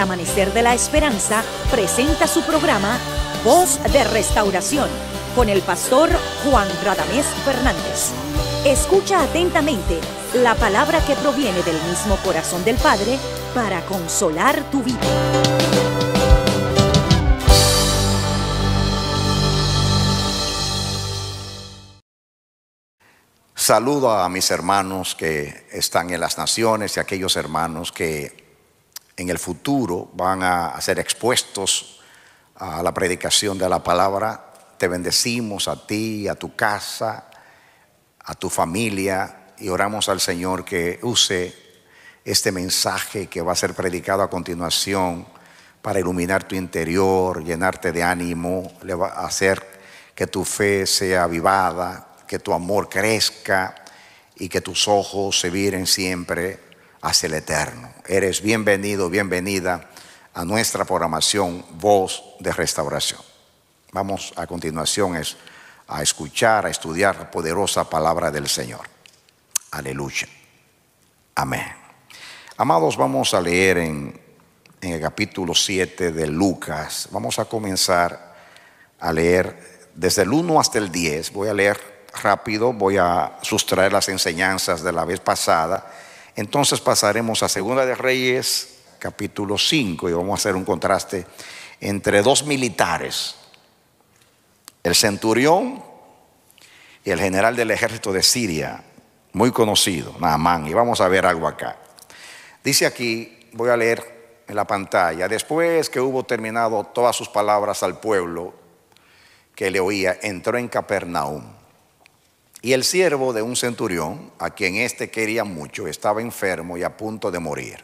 Amanecer de la Esperanza presenta su programa Voz de Restauración con el pastor Juan Radamés Fernández. Escucha atentamente la palabra que proviene del mismo corazón del Padre para consolar tu vida. Saludo a mis hermanos que están en las naciones y a aquellos hermanos que en el futuro van a, ser expuestos a la predicación de la palabra. Te bendecimos a ti, a tu casa, a tu familia y oramos al Señor que use este mensaje que va a ser predicado a continuación para iluminar tu interior, llenarte de ánimo, hacer que tu fe sea avivada, que tu amor crezca y que tus ojos se viren siempre hacia el eterno eres bienvenido, bienvenida a nuestra programación Voz de Restauración. Vamos a continuación a escuchar, a estudiar la poderosa palabra del Señor. Aleluya. Amén. Amados, vamos a leer en, en el capítulo 7 de Lucas. Vamos a comenzar a leer desde el 1 hasta el 10. Voy a leer rápido, voy a sustraer las enseñanzas de la vez pasada entonces pasaremos a Segunda de Reyes, capítulo 5, y vamos a hacer un contraste entre dos militares, el centurión y el general del ejército de Siria, muy conocido, Naamán, y vamos a ver algo acá. Dice aquí, voy a leer en la pantalla, después que hubo terminado todas sus palabras al pueblo que le oía, entró en Capernaum y el siervo de un centurión, a quien éste quería mucho, estaba enfermo y a punto de morir.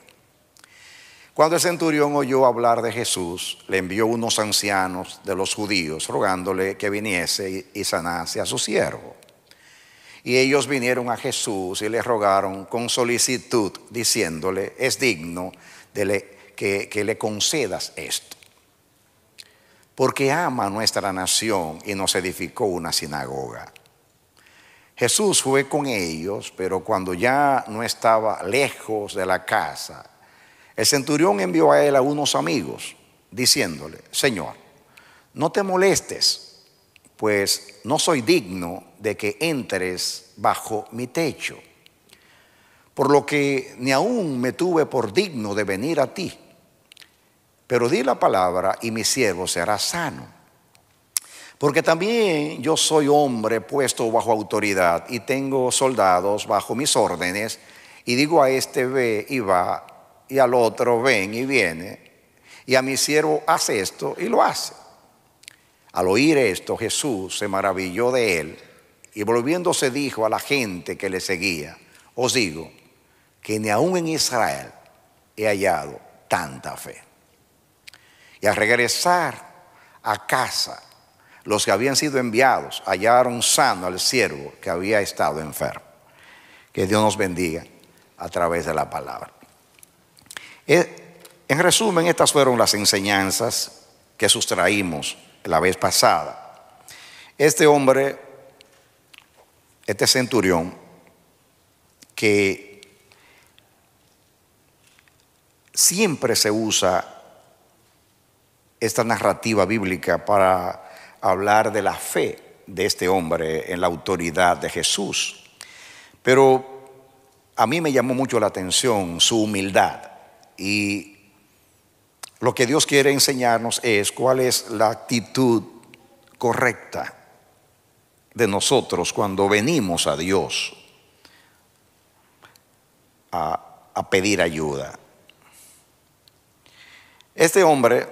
Cuando el centurión oyó hablar de Jesús, le envió unos ancianos de los judíos rogándole que viniese y sanase a su siervo. Y ellos vinieron a Jesús y le rogaron con solicitud, diciéndole, es digno de que le concedas esto, porque ama nuestra nación y nos edificó una sinagoga. Jesús fue con ellos, pero cuando ya no estaba lejos de la casa, el centurión envió a él a unos amigos, diciéndole, Señor, no te molestes, pues no soy digno de que entres bajo mi techo, por lo que ni aún me tuve por digno de venir a ti, pero di la palabra y mi siervo será sano porque también yo soy hombre puesto bajo autoridad y tengo soldados bajo mis órdenes y digo a este ve y va y al otro ven y viene y a mi siervo hace esto y lo hace. Al oír esto Jesús se maravilló de él y volviéndose dijo a la gente que le seguía, os digo que ni aún en Israel he hallado tanta fe. Y al regresar a casa, los que habían sido enviados hallaron sano al siervo que había estado enfermo. Que Dios nos bendiga a través de la palabra. Eh, en resumen, estas fueron las enseñanzas que sustraímos la vez pasada. Este hombre, este centurión, que siempre se usa esta narrativa bíblica para hablar de la fe de este hombre en la autoridad de Jesús. Pero a mí me llamó mucho la atención su humildad y lo que Dios quiere enseñarnos es cuál es la actitud correcta de nosotros cuando venimos a Dios a, pedir ayuda. Este hombre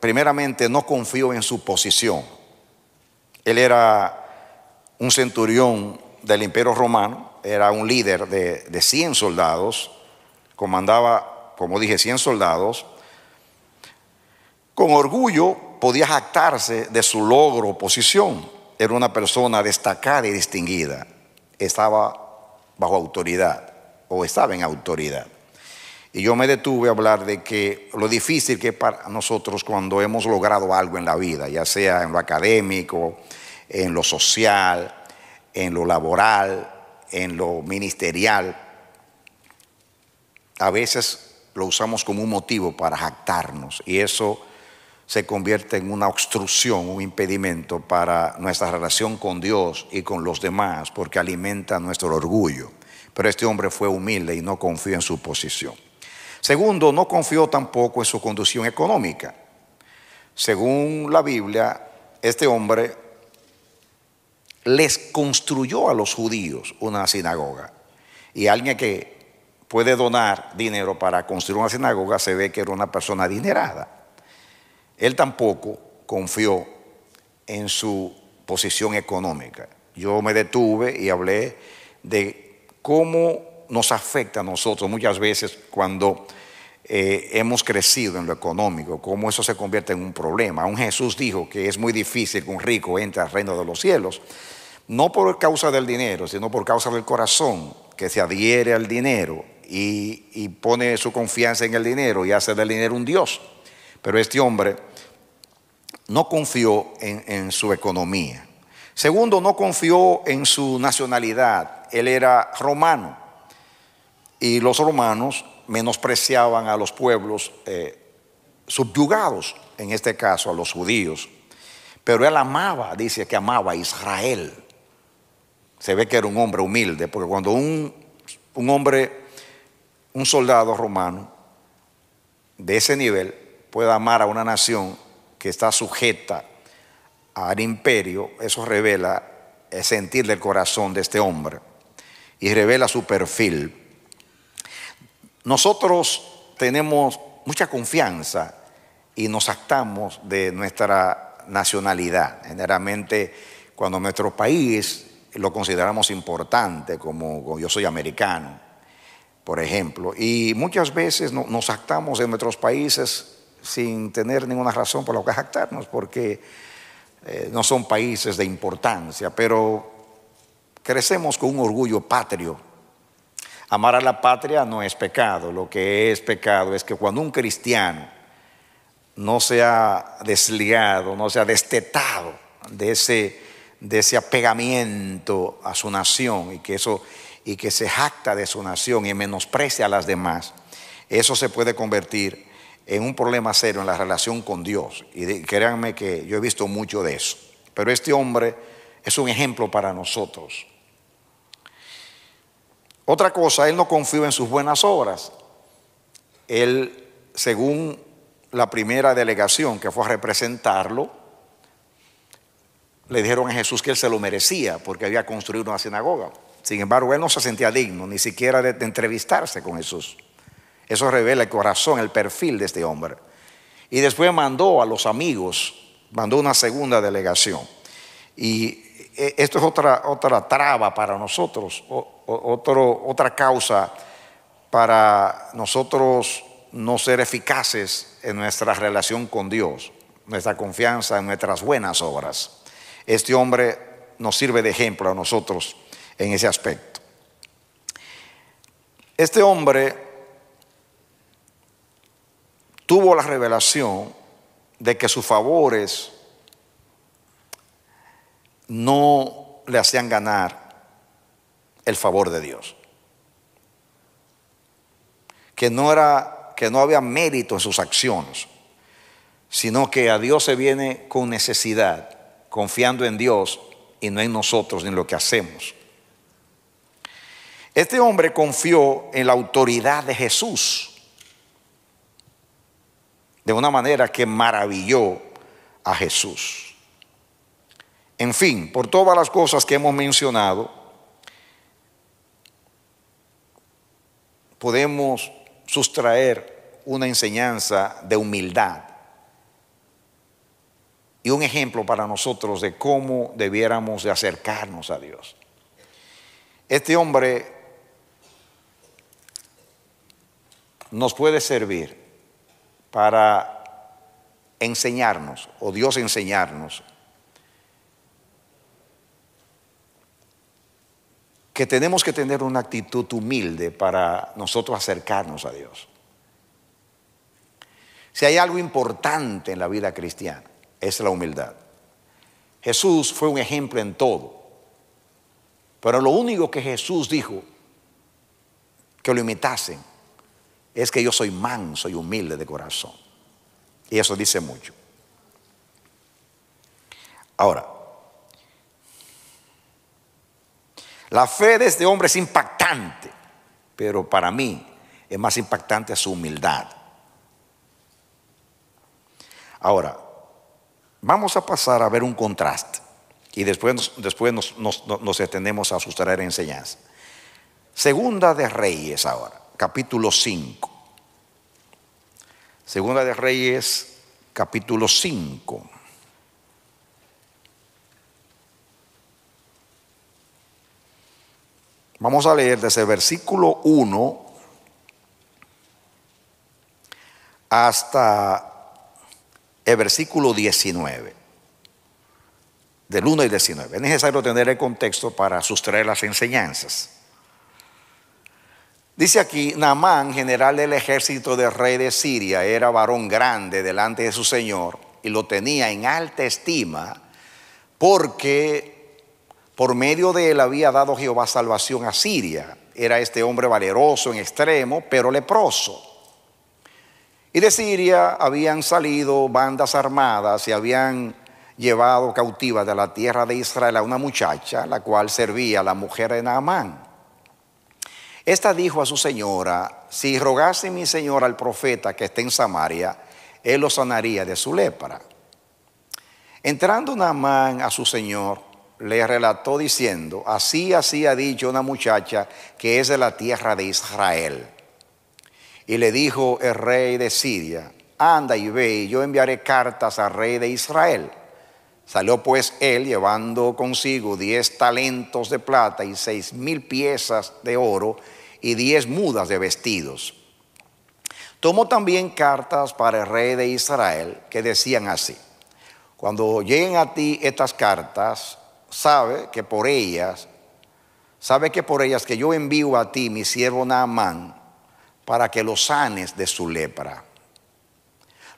primeramente no confió en su posición. Él era un centurión del imperio romano, era un líder de, de 100 soldados, comandaba, como dije, 100 soldados. Con orgullo podía jactarse de su logro o posición. Era una persona destacada y distinguida. Estaba bajo autoridad o estaba en autoridad. Y yo me detuve a hablar de que lo difícil que es para nosotros cuando hemos logrado algo en la vida, ya sea en lo académico, en lo social, en lo laboral, en lo ministerial. A veces lo usamos como un motivo para jactarnos y eso se convierte en una obstrucción, un impedimento para nuestra relación con Dios y con los demás, porque alimenta nuestro orgullo. Pero este hombre fue humilde y no confió en su posición. Segundo, no confió tampoco en su conducción económica. Según la Biblia, este hombre les construyó a los judíos una sinagoga. Y alguien que puede donar dinero para construir una sinagoga se ve que era una persona adinerada. Él tampoco confió en su posición económica. Yo me detuve y hablé de cómo nos afecta a nosotros muchas veces cuando eh, hemos crecido en lo económico, cómo eso se convierte en un problema. Aún Jesús dijo que es muy difícil que un rico entre al reino de los cielos no por causa del dinero, sino por causa del corazón, que se adhiere al dinero y, pone su confianza en el dinero y hace del dinero un Dios. Pero este hombre no confió en, su economía. Segundo, no confió en su nacionalidad. Él era romano y los romanos menospreciaban a los pueblos eh, subyugados, en este caso a los judíos. Pero él amaba, dice que amaba a Israel se ve que era un hombre humilde, porque cuando un, hombre, un soldado romano de ese nivel puede amar a una nación que está sujeta al imperio, eso revela el sentir del corazón de este hombre y revela su perfil. Nosotros tenemos mucha confianza y nos actamos de nuestra nacionalidad. Generalmente cuando nuestro país lo consideramos importante, como, yo soy americano, por ejemplo. Y muchas veces nos jactamos en nuestros países sin tener ninguna razón por la que jactarnos, porque eh, no son países de importancia, pero crecemos con un orgullo patrio. Amar a la patria no es pecado, lo que es pecado es que cuando un cristiano no se ha desligado, no se ha destetado de ese de ese apegamiento a su nación y que, eso, y que se jacta de su nación y menosprecia a las demás, eso se puede convertir en un problema serio en la relación con Dios. Y créanme que yo he visto mucho de eso. Pero este hombre es un ejemplo para nosotros. Otra cosa, él no confió en sus buenas obras. Él, según la primera delegación que fue a representarlo, le dijeron a Jesús que él se lo merecía porque había construido una sinagoga. Sin embargo, él no se sentía digno ni siquiera de, entrevistarse con Jesús. Eso revela el corazón, el perfil de este hombre. Y después mandó a los amigos, mandó una segunda delegación. Y e, esto es otra, otra traba para nosotros, otro, otra causa para nosotros no ser eficaces en nuestra relación con Dios, nuestra confianza en nuestras buenas obras este hombre nos sirve de ejemplo a nosotros en ese aspecto. Este hombre tuvo la revelación de que sus favores no le hacían ganar el favor de Dios. Que no era que no había mérito en sus acciones, sino que a Dios se viene con necesidad confiando en Dios y no en nosotros ni en lo que hacemos. Este hombre confió en la autoridad de Jesús de una manera que maravilló a Jesús. En fin, por todas las cosas que hemos mencionado, podemos sustraer una enseñanza de humildad y un ejemplo para nosotros de cómo debiéramos de acercarnos a Dios. Este hombre nos puede servir para enseñarnos, o Dios enseñarnos, que tenemos que tener una actitud humilde para nosotros acercarnos a Dios. Si hay algo importante en la vida cristiana, es la humildad. Jesús fue un ejemplo en todo, pero lo único que Jesús dijo que lo imitasen es que yo soy manso y humilde de corazón. Y eso dice mucho. Ahora, la fe de este hombre es impactante, pero para mí es más impactante su humildad. Ahora, Vamos a pasar a ver un contraste y después, nos, después nos, nos, a sustraer enseñanza. Segunda de Reyes ahora, capítulo 5. Segunda de Reyes, capítulo 5. Vamos a leer desde el versículo 1 hasta el versículo 19, del 1 al 19. Es necesario tener el contexto para sustraer las enseñanzas. Dice aquí, Naamán, general del ejército del rey de Siria, era varón grande delante de su señor y lo tenía en alta estima porque por medio de él había dado Jehová salvación a Siria. Era este hombre valeroso en extremo, pero leproso. Y de Siria habían salido bandas armadas y habían llevado cautiva de la tierra de Israel a una muchacha, la cual servía a la mujer de Naamán. Esta dijo a su señora, si rogase mi señora al profeta que está en Samaria, él lo sanaría de su lepra. Entrando Naamán a su señor, le relató diciendo, así, así ha dicho una muchacha que es de la tierra de Israel. Y le dijo el rey de Siria, anda y ve, y yo enviaré cartas al rey de Israel. Salió pues él llevando consigo diez talentos de plata y seis mil piezas de oro y diez mudas de vestidos. Tomó también cartas para el rey de Israel que decían así, cuando lleguen a ti estas cartas, sabe que por ellas, sabe que por ellas que yo envío a ti mi siervo Naamán, para que lo sanes de su lepra.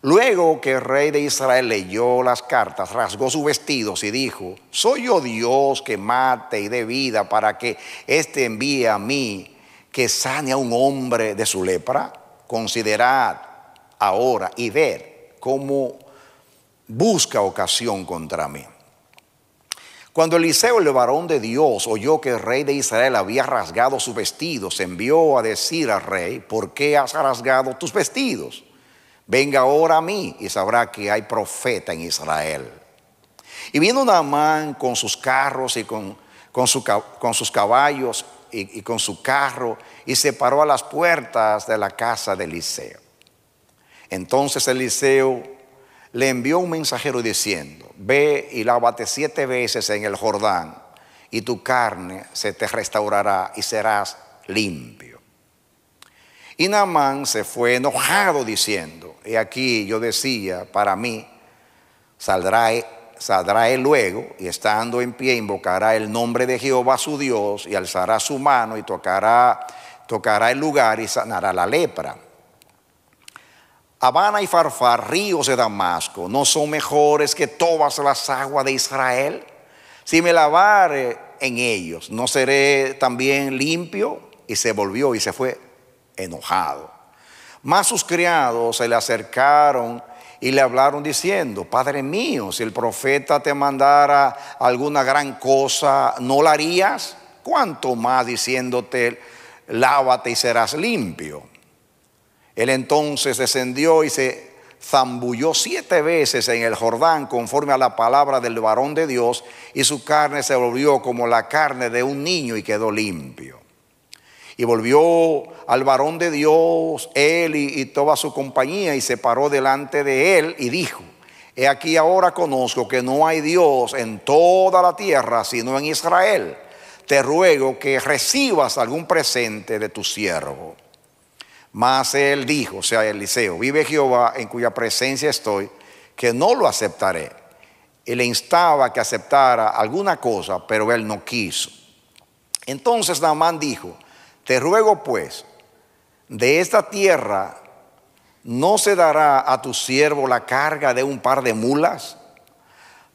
Luego que el rey de Israel leyó las cartas, rasgó sus vestidos y dijo, soy yo Dios que mate y dé vida para que éste envíe a mí que sane a un hombre de su lepra. Considerad ahora y ver cómo busca ocasión contra mí. Cuando Eliseo, el varón de Dios, oyó que el rey de Israel había rasgado sus vestidos, se envió a decir al rey, ¿por qué has rasgado tus vestidos? Venga ahora a mí y sabrá que hay profeta en Israel. Y vino Naamán con sus carros y con, sus caballos y, y, con su carro y se paró a las puertas de la casa de Eliseo. Entonces Eliseo le envió un mensajero diciendo, ve y lávate siete veces en el Jordán y tu carne se te restaurará y serás limpio. Y Naamán se fue enojado diciendo, He aquí yo decía, para mí, saldrá, e-, él luego y estando en pie invocará el nombre de Jehová su Dios y alzará su mano y tocará, tocará el lugar y sanará la lepra. Habana y Farfar, ríos de Damasco, ¿no son mejores que todas las aguas de Israel? Si me lavare en ellos, ¿no seré también limpio? Y se volvió y se fue enojado. Mas sus criados se le acercaron y le hablaron diciendo, Padre mío, si el profeta te mandara alguna gran cosa, ¿no la harías? ¿Cuánto más diciéndote, lávate y serás limpio? Él entonces descendió y se zambulló siete veces en el Jordán conforme a la palabra del varón de Dios y su carne se volvió como la carne de un niño y quedó limpio. Y volvió al varón de Dios, él y, toda su compañía, y se paró delante de él y dijo, He aquí ahora conozco que no hay Dios en toda la tierra, sino en Israel. Te ruego que recibas algún presente de tu siervo. Mas él dijo, o sea, Eliseo, vive Jehová en cuya presencia estoy, que no lo aceptaré. Y le instaba que aceptara alguna cosa, pero él no quiso. Entonces Naamán dijo, te ruego pues, de esta tierra no se dará a tu siervo la carga de un par de mulas,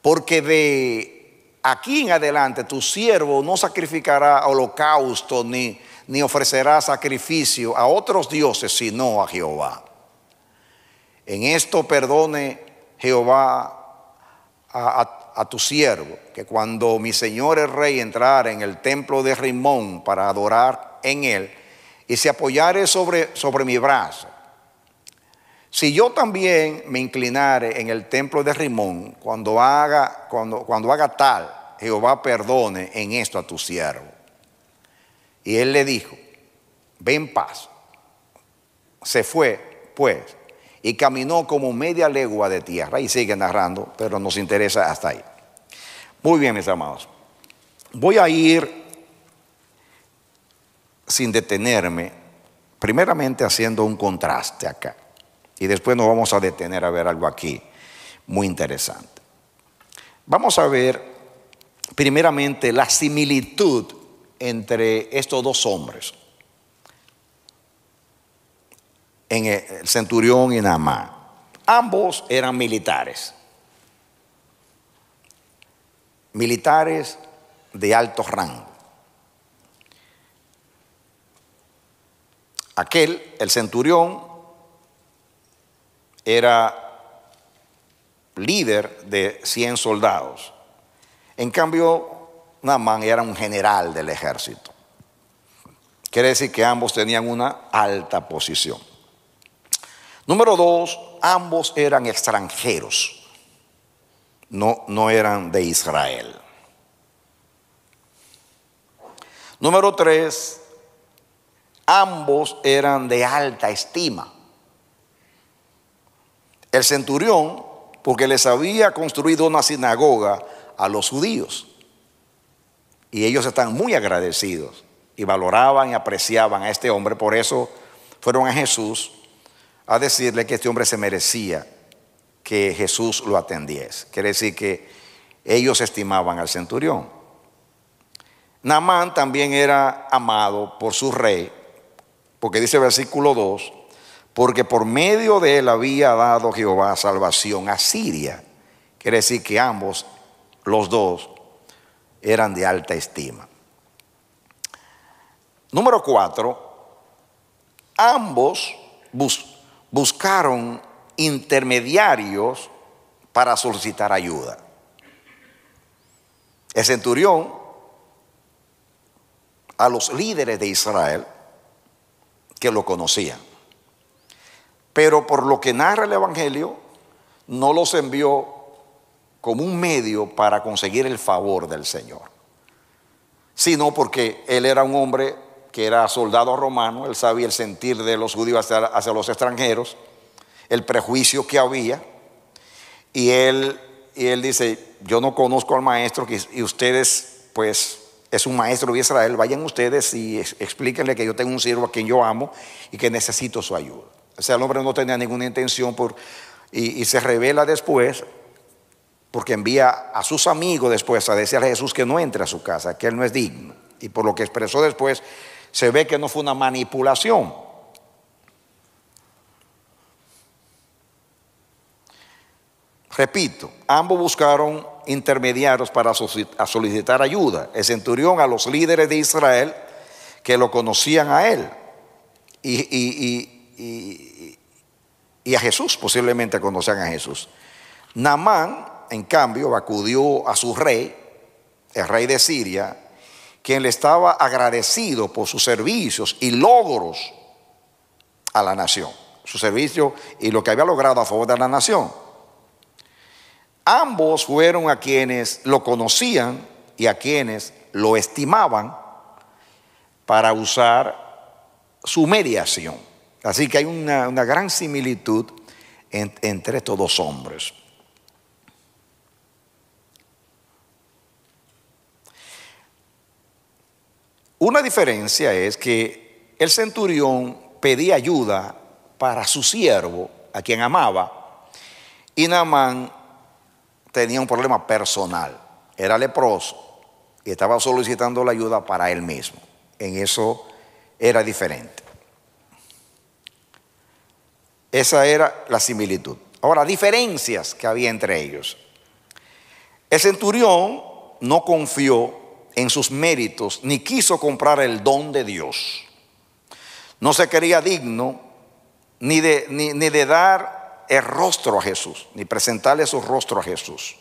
porque de aquí en adelante tu siervo no sacrificará holocausto ni ni ofrecerá sacrificio a otros dioses, sino a Jehová. En esto perdone Jehová a, tu siervo, que cuando mi señor el rey entrara en el templo de Rimón para adorar en él, y se apoyare sobre, sobre mi brazo, si yo también me inclinare en el templo de Rimón, cuando haga, cuando, cuando haga tal, Jehová perdone en esto a tu siervo. Y él le dijo, ven paz. Se fue, pues, y caminó como media legua de tierra, y sigue narrando, pero nos interesa hasta ahí. Muy bien, mis amados. Voy a ir sin detenerme, primeramente haciendo un contraste acá. Y después nos vamos a detener a ver algo aquí muy interesante. Vamos a ver primeramente la similitud entre estos dos hombres, en el centurión y Namá. Ambos eran militares, militares de alto rango. Aquel, el centurión, era líder de 100 soldados. En cambio, Namán era un general del ejército. Quiere decir que ambos tenían una alta posición. Número dos, ambos eran extranjeros, no, no eran de Israel. Número tres, ambos eran de alta estima. El centurión, porque les había construido una sinagoga a los judíos. Y ellos están muy agradecidos y valoraban y apreciaban a este hombre. Por eso fueron a Jesús a decirle que este hombre se merecía que Jesús lo atendiese. Quiere decir que ellos estimaban al centurión. Namán también era amado por su rey, porque dice el versículo 2, porque por medio de él había dado Jehová salvación a Siria. Quiere decir que ambos, los dos, eran de alta estima. Número cuatro, ambos buscaron intermediarios para solicitar ayuda. El centurión a los líderes de Israel que lo conocían. Pero por lo que narra el Evangelio, no los envió como un medio para conseguir el favor del Señor, sino porque él era un hombre que era soldado romano, él sabía el sentir de los judíos hacia, los extranjeros, el prejuicio que había, y él, y él dice, yo no conozco al maestro, y ustedes, pues, es un maestro de Israel, vayan ustedes y explíquenle que yo tengo un siervo a quien yo amo y que necesito su ayuda. O sea, el hombre no tenía ninguna intención por, y se revela después porque envía a sus amigos después a decirle a Jesús que no entre a su casa, que él no es digno. Y por lo que expresó después, se ve que no fue una manipulación. Repito, ambos buscaron intermediarios para solicitar ayuda. El centurión a los líderes de Israel que lo conocían a él y, a Jesús, posiblemente conocían a Jesús. Namán en cambio, acudió a su rey, el rey de Siria, quien le estaba agradecido por sus servicios y logros a la nación, su servicio y lo que había logrado a favor de la nación. Ambos fueron a quienes lo conocían y a quienes lo estimaban para usar su mediación. Así que hay una, gran similitud entre estos dos hombres. Una diferencia es que el centurión pedía ayuda para su siervo, a quien amaba, y Naamán tenía un problema personal. Era leproso y estaba solicitando la ayuda para él mismo. En eso era diferente. Esa era la similitud. Ahora, diferencias que había entre ellos. El centurión no confió en sus méritos, ni quiso comprar el don de Dios. No se quería digno ni de, ni, de dar el rostro a Jesús, ni presentarle su rostro a Jesús.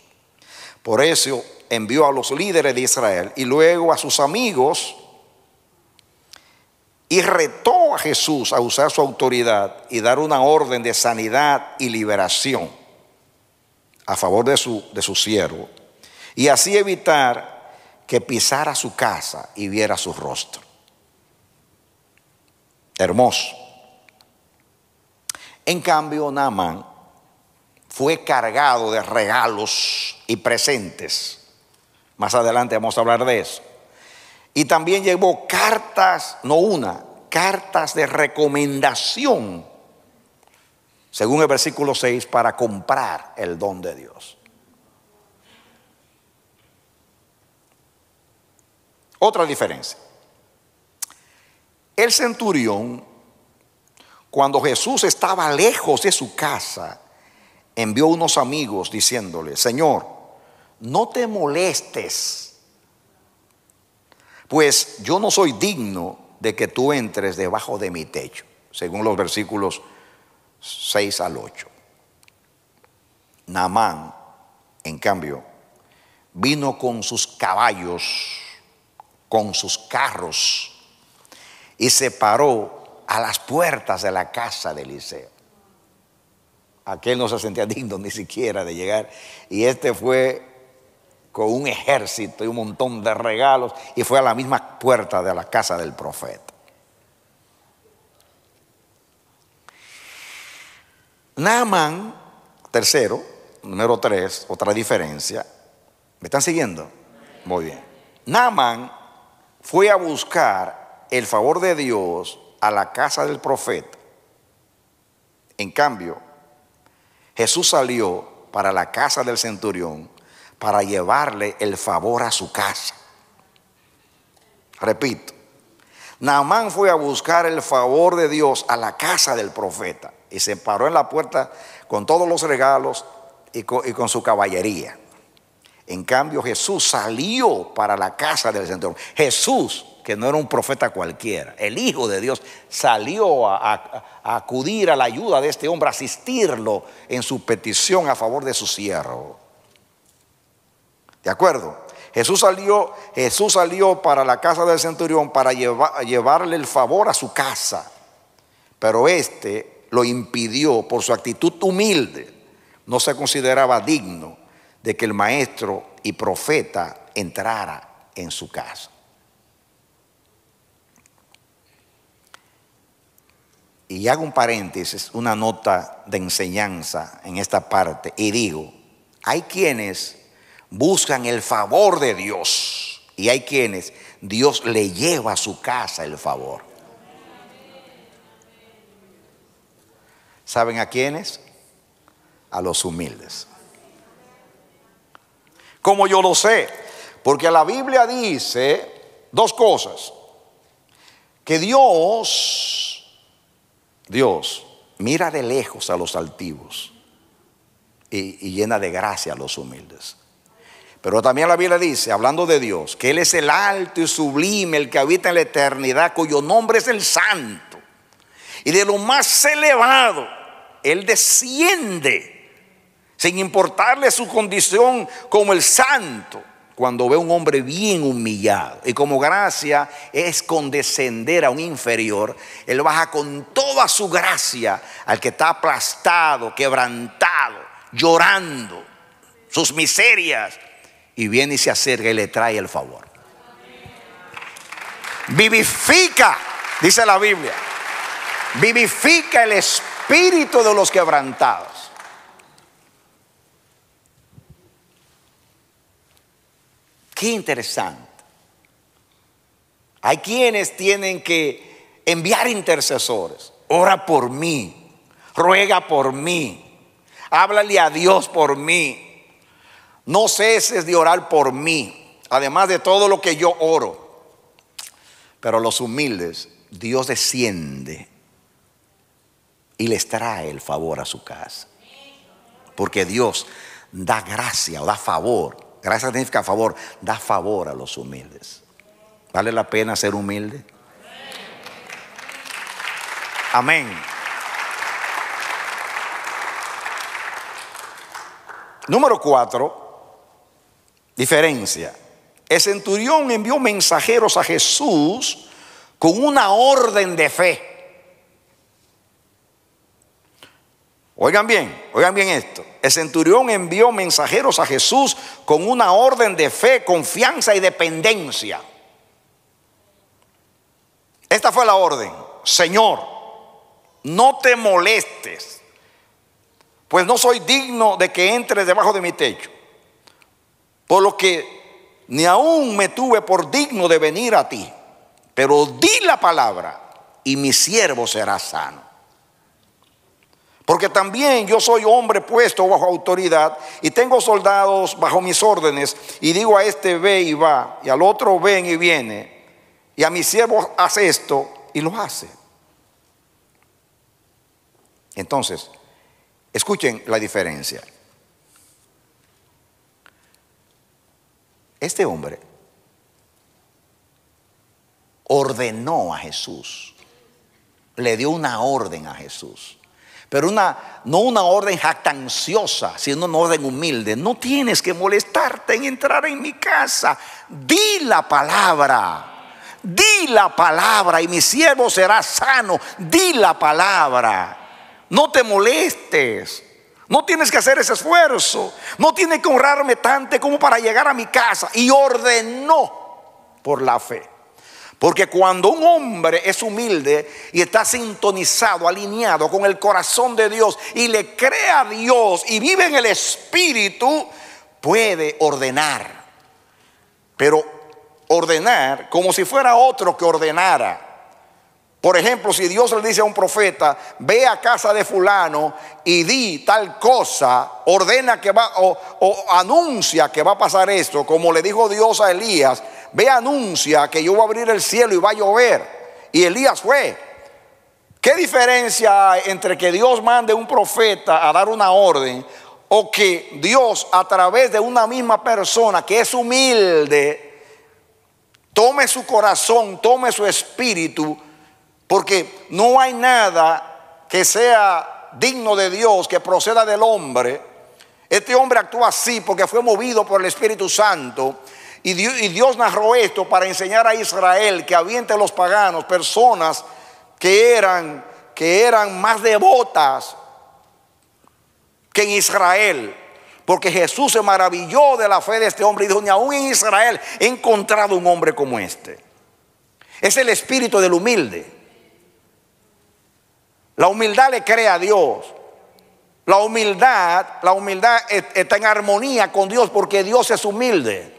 Por eso envió a los líderes de Israel y luego a sus amigos y retó a Jesús a usar su autoridad y dar una orden de sanidad y liberación a favor de su, de su siervo y así evitar que pisara su casa y viera su rostro. Hermoso. En cambio, Naman fue cargado de regalos y presentes. Más adelante vamos a hablar de eso. Y también llevó cartas, no una, cartas de recomendación, según el versículo 6, para comprar el don de Dios. Otra diferencia. El centurión, cuando Jesús estaba lejos de su casa, envió unos amigos diciéndole, Señor, no te molestes, pues yo no soy digno de que tú entres debajo de mi techo, según los versículos 6 al 8. Naamán, en cambio, vino con sus caballos con sus carros y se paró a las puertas de la casa de Eliseo. Aquel no se sentía digno ni siquiera de llegar y este fue con un ejército y un montón de regalos y fue a la misma puerta de la casa del profeta. Naaman, tercero, número tres, otra diferencia. ¿Me están siguiendo? Muy bien. Naaman fue a buscar el favor de Dios a la casa del profeta. En cambio, Jesús salió para la casa del centurión para llevarle el favor a su casa. Repito, Naamán fue a buscar el favor de Dios a la casa del profeta y se paró en la puerta con todos los regalos y con, y con su caballería. En cambio, Jesús salió para la casa del centurión. Jesús, que no era un profeta cualquiera, el Hijo de Dios, salió a, acudir a la ayuda de este hombre, a asistirlo en su petición a favor de su siervo. ¿De acuerdo? Jesús salió, Jesús salió para la casa del centurión para llevarle el favor a su casa. Pero este lo impidió por su actitud humilde. No se consideraba digno de que el maestro y profeta entrara en su casa. Y hago un paréntesis, una nota de enseñanza en esta parte, y digo, hay quienes buscan el favor de Dios y hay quienes Dios le lleva a su casa el favor. ¿Saben a quiénes? A los humildes como yo lo sé. Porque la Biblia dice dos cosas. Que Dios, Dios, mira de lejos a los altivos y, y llena de gracia a los humildes. Pero también la Biblia dice, hablando de Dios, que Él es el alto y sublime, el que habita en la eternidad, cuyo nombre es el santo. Y de lo más elevado, Él desciende sin importarle su condición como el santo, cuando ve a un hombre bien humillado y como gracia es condescender a un inferior, él baja con toda su gracia al que está aplastado, quebrantado, llorando sus miserias y viene y se acerca y le trae el favor. Vivifica, dice la Biblia, vivifica el espíritu de los quebrantados. Qué interesante. Hay quienes tienen que enviar intercesores. Ora por mí, ruega por mí, háblale a Dios por mí. No ceses de orar por mí, además de todo lo que yo oro. Pero los humildes, Dios desciende y les trae el favor a su casa. Porque Dios da gracia o da favor Gracias significa favor. Da favor a los humildes. ¿Vale la pena ser humilde? Amén. Número cuatro, diferencia. El centurión envió mensajeros a Jesús con una orden de fe. Oigan bien, oigan bien esto. El centurión envió mensajeros a Jesús con una orden de fe, confianza y dependencia. Esta fue la orden. Señor, no te molestes, pues no soy digno de que entres debajo de mi techo. Por lo que ni aún me tuve por digno de venir a ti, pero di la palabra y mi siervo será sano. Porque también yo soy hombre puesto bajo autoridad y tengo soldados bajo mis órdenes y digo a este ve y va y al otro ven y viene y a mis siervos hace esto y lo hace. Entonces, escuchen la diferencia. Este hombre ordenó a Jesús, le dio una orden a Jesús pero una, no una orden jactanciosa, sino una orden humilde. No tienes que molestarte en entrar en mi casa. Di la palabra. Di la palabra y mi siervo será sano. Di la palabra. No te molestes. No tienes que hacer ese esfuerzo. No tienes que honrarme tanto como para llegar a mi casa. Y ordenó por la fe. Porque cuando un hombre es humilde y está sintonizado, alineado con el corazón de Dios y le crea a Dios y vive en el Espíritu, puede ordenar. Pero ordenar como si fuera otro que ordenara. Por ejemplo, si Dios le dice a un profeta, ve a casa de fulano y di tal cosa, ordena que va o, o anuncia que va a pasar esto, como le dijo Dios a Elías, ve anuncia que yo voy a abrir el cielo y va a llover. Y Elías fue. ¿Qué diferencia hay entre que Dios mande un profeta a dar una orden o que Dios a través de una misma persona que es humilde tome su corazón, tome su espíritu, porque no hay nada que sea digno de Dios, que proceda del hombre. Este hombre actúa así porque fue movido por el Espíritu Santo y Dios, narró esto para enseñar a Israel que había entre los paganos personas que eran, que eran más devotas que en Israel. Porque Jesús se maravilló de la fe de este hombre y dijo, ni aún en Israel he encontrado un hombre como este. Es el espíritu del humilde. La humildad le crea a Dios. La humildad, la humildad e-, está en armonía con Dios porque Dios es humilde.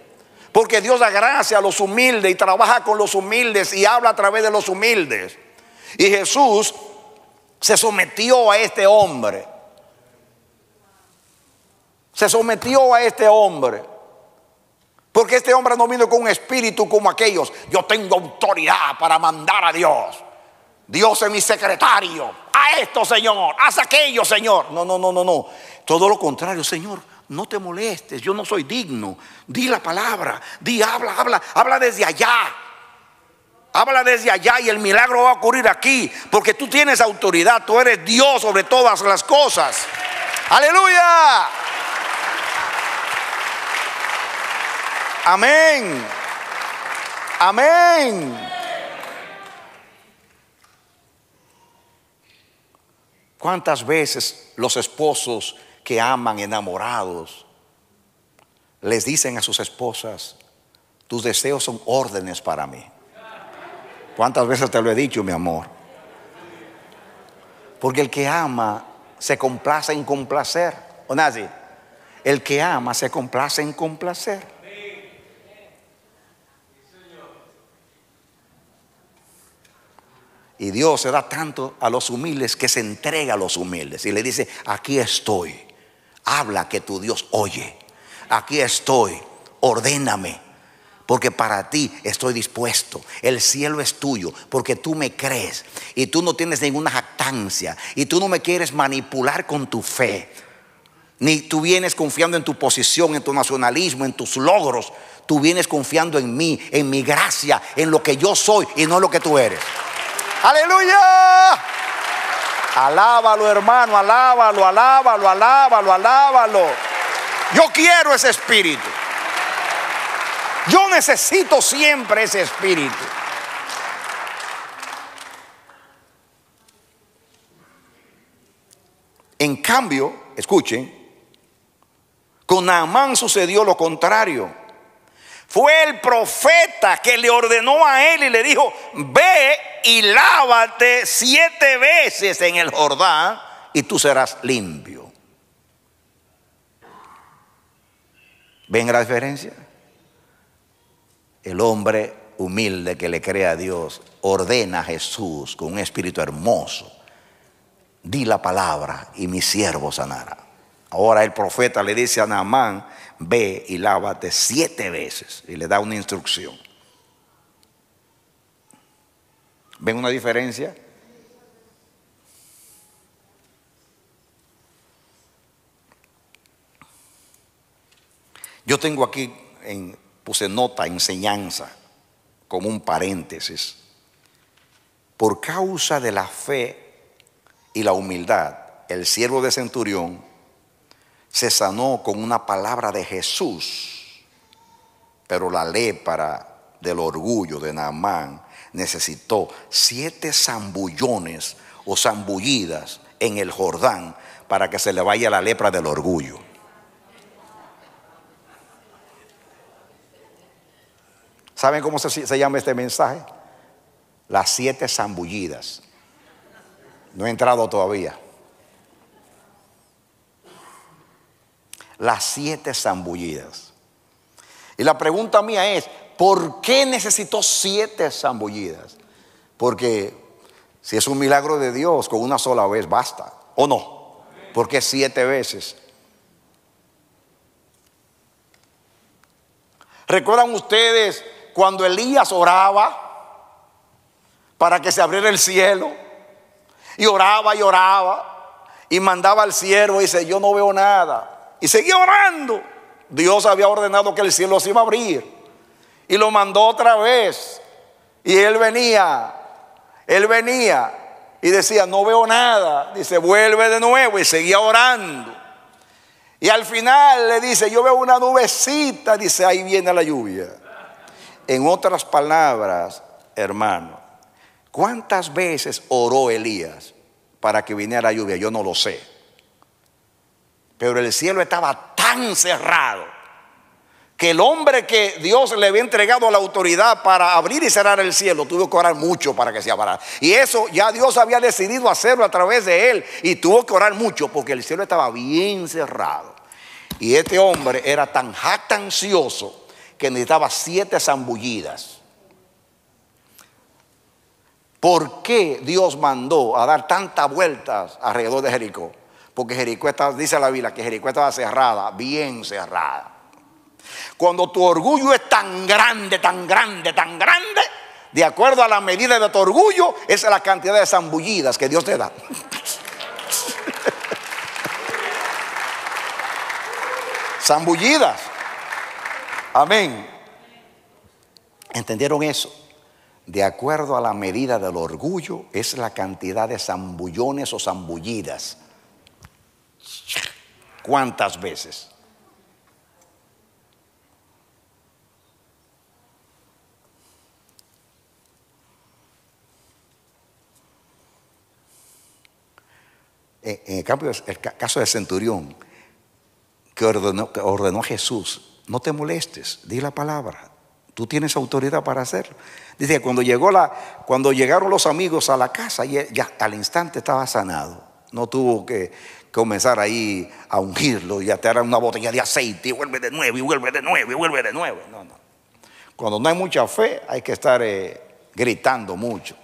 Porque Dios da gracia a los humildes y trabaja con los humildes y habla a través de los humildes. Y Jesús se sometió a este hombre. Se sometió a este hombre. Porque este hombre no vino con un espíritu como aquellos. Yo tengo autoridad para mandar a Dios. Dios es mi secretario. A esto, Señor. Haz aquello, Señor. No, no, no, no, no. Todo lo contrario, Señor no te molestes, yo no soy digno. Di la palabra, di, habla, habla, habla desde allá. Habla desde allá y el milagro va a ocurrir aquí, porque tú tienes autoridad, tú eres Dios sobre todas las cosas. Aleluya. Amén. Amén. ¿Cuántas veces los esposos que aman enamorados, les dicen a sus esposas, tus deseos son órdenes para mí. ¿Cuántas veces te lo he dicho, mi amor? Porque el que ama se complace en complacer. ¿O nadie? El que ama se complace en complacer. Y Dios se da tanto a los humildes que se entrega a los humildes y le dice, aquí estoy habla que tu Dios oye. Aquí estoy, ordéname, porque para ti estoy dispuesto. El cielo es tuyo, porque tú me crees y tú no tienes ninguna jactancia y tú no me quieres manipular con tu fe. Ni tú vienes confiando en tu posición, en tu nacionalismo, en tus logros. Tú vienes confiando en mí, en mi gracia, en lo que yo soy y no en lo que tú eres. Aleluya. Alábalo, hermano, alábalo, alábalo, alábalo, alábalo. Yo quiero ese espíritu. Yo necesito siempre ese espíritu. En cambio, escuchen, con Amán sucedió lo contrario. Fue el profeta que le ordenó a él y le dijo, ve y lávate siete veces en el Jordán y tú serás limpio. ¿Ven la diferencia? El hombre humilde que le cree a Dios ordena a Jesús con un espíritu hermoso. Di la palabra y mi siervo sanará. Ahora el profeta le dice a Naamán, ve y lávate siete veces. Y le da una instrucción. ¿Ven una diferencia? Yo tengo aquí, puse nota, enseñanza, como un paréntesis. Por causa de la fe y la humildad, el siervo de centurión se sanó con una palabra de Jesús, pero la lepra del orgullo de Naamán necesitó siete zambullones o zambullidas en el Jordán para que se le vaya la lepra del orgullo. ¿Saben cómo se llama este mensaje? Las siete zambullidas. No he entrado todavía. las siete zambullidas. Y la pregunta mía es, ¿por qué necesitó siete zambullidas? Porque si es un milagro de Dios, con una sola vez basta, ¿o no? Porque siete veces. ¿Recuerdan ustedes cuando Elías oraba para que se abriera el cielo? Y oraba y oraba y mandaba al siervo y dice, yo no veo nada. Y seguía orando. Dios había ordenado que el cielo se iba a abrir. Y lo mandó otra vez. Y él venía, él venía y decía, no veo nada. Dice, vuelve de nuevo. Y seguía orando. Y al final le dice, yo veo una nubecita. Dice, ahí viene la lluvia. En otras palabras, hermano, ¿cuántas veces oró Elías para que viniera la lluvia? Yo no lo sé. Pero el cielo estaba tan cerrado que el hombre que Dios le había entregado a la autoridad para abrir y cerrar el cielo tuvo que orar mucho para que se abarara. Y eso ya Dios había decidido hacerlo a través de él y tuvo que orar mucho porque el cielo estaba bien cerrado. Y este hombre era tan jactancioso que necesitaba siete zambullidas. ¿Por qué Dios mandó a dar tantas vueltas alrededor de Jericó? Porque Jericó está, dice la Biblia, que Jericó estaba cerrada, bien cerrada. Cuando tu orgullo es tan grande, tan grande, tan grande, de acuerdo a la medida de tu orgullo, esa es la cantidad de zambullidas que Dios te da. zambullidas. Amén. ¿Entendieron eso? De acuerdo a la medida del orgullo, es la cantidad de zambullones o zambullidas cuántas veces. En el, cambio, el caso de Centurión, que ordenó, Jesús, no te molestes, di la palabra, Tú tienes autoridad para hacerlo. Dice que cuando, llegó la, cuando llegaron los amigos a la casa, ya, al instante estaba sanado. No tuvo que comenzar ahí a ungirlo y a te una botella de aceite y vuelve de nuevo y vuelve de nuevo y vuelve de nuevo. No, no. Cuando no hay mucha fe hay que estar eh, gritando mucho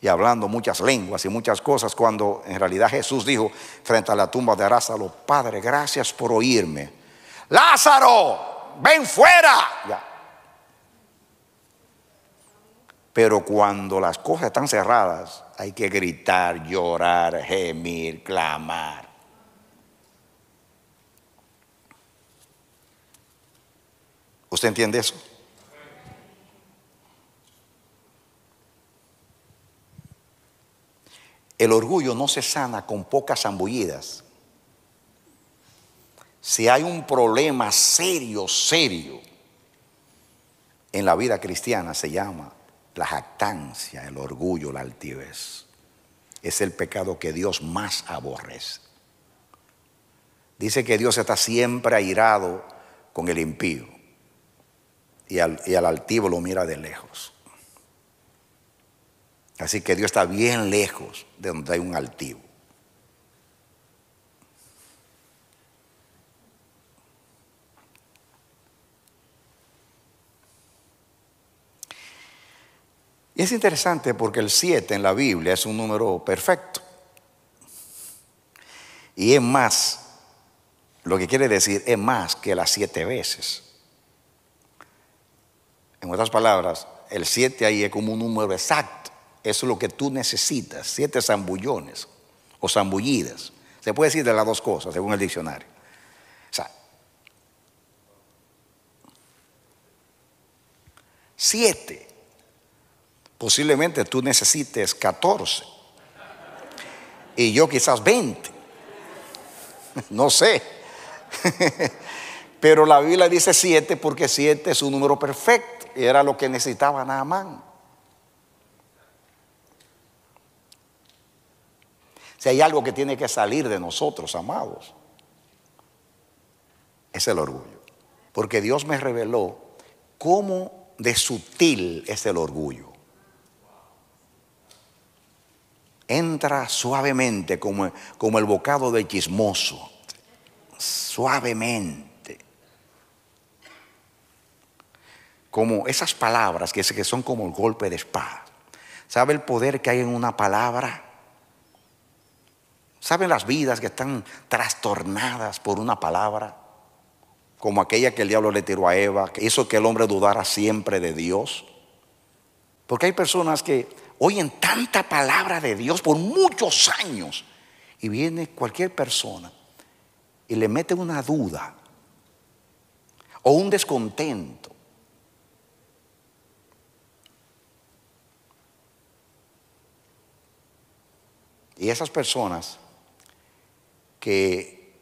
y hablando muchas lenguas y muchas cosas cuando en realidad Jesús dijo frente a la tumba de Lázaro, Padre, gracias por oírme. Lázaro, ven fuera. Ya. Pero cuando las cosas están cerradas, hay que gritar, llorar, gemir, clamar. ¿Usted entiende eso? El orgullo no se sana con pocas zambullidas. Si hay un problema serio, serio, en la vida cristiana se llama la jactancia, el orgullo, la altivez. Es el pecado que Dios más aborrece. Dice que Dios está siempre airado con el impío y al, y al altivo lo mira de lejos. Así que Dios está bien lejos de donde hay un altivo. Y es interesante porque el 7 en la Biblia es un número perfecto. Y es más, lo que quiere decir es más que las siete veces. En otras palabras, el 7 ahí es como un número exacto. Eso es lo que tú necesitas, siete zambullones o zambullidas. Se puede decir de las dos cosas, según el diccionario. O sea, siete Posiblemente tú necesites 14 y yo quizás 20. No sé. Pero la Biblia dice 7 porque 7 es un número perfecto. Era lo que necesitaba Naamán. Si hay algo que tiene que salir de nosotros, amados, es el orgullo. Porque Dios me reveló cómo de sutil es el orgullo. entra suavemente como, como el bocado de chismoso, suavemente. Como esas palabras que, que son como el golpe de espada. ¿Sabe el poder que hay en una palabra? ¿Saben las vidas que están trastornadas por una palabra? Como aquella que el diablo le tiró a Eva, que hizo que el hombre dudara siempre de Dios. Porque hay personas que oyen tanta palabra de Dios por muchos años y viene cualquier persona y le mete una duda o un descontento. Y esas personas que,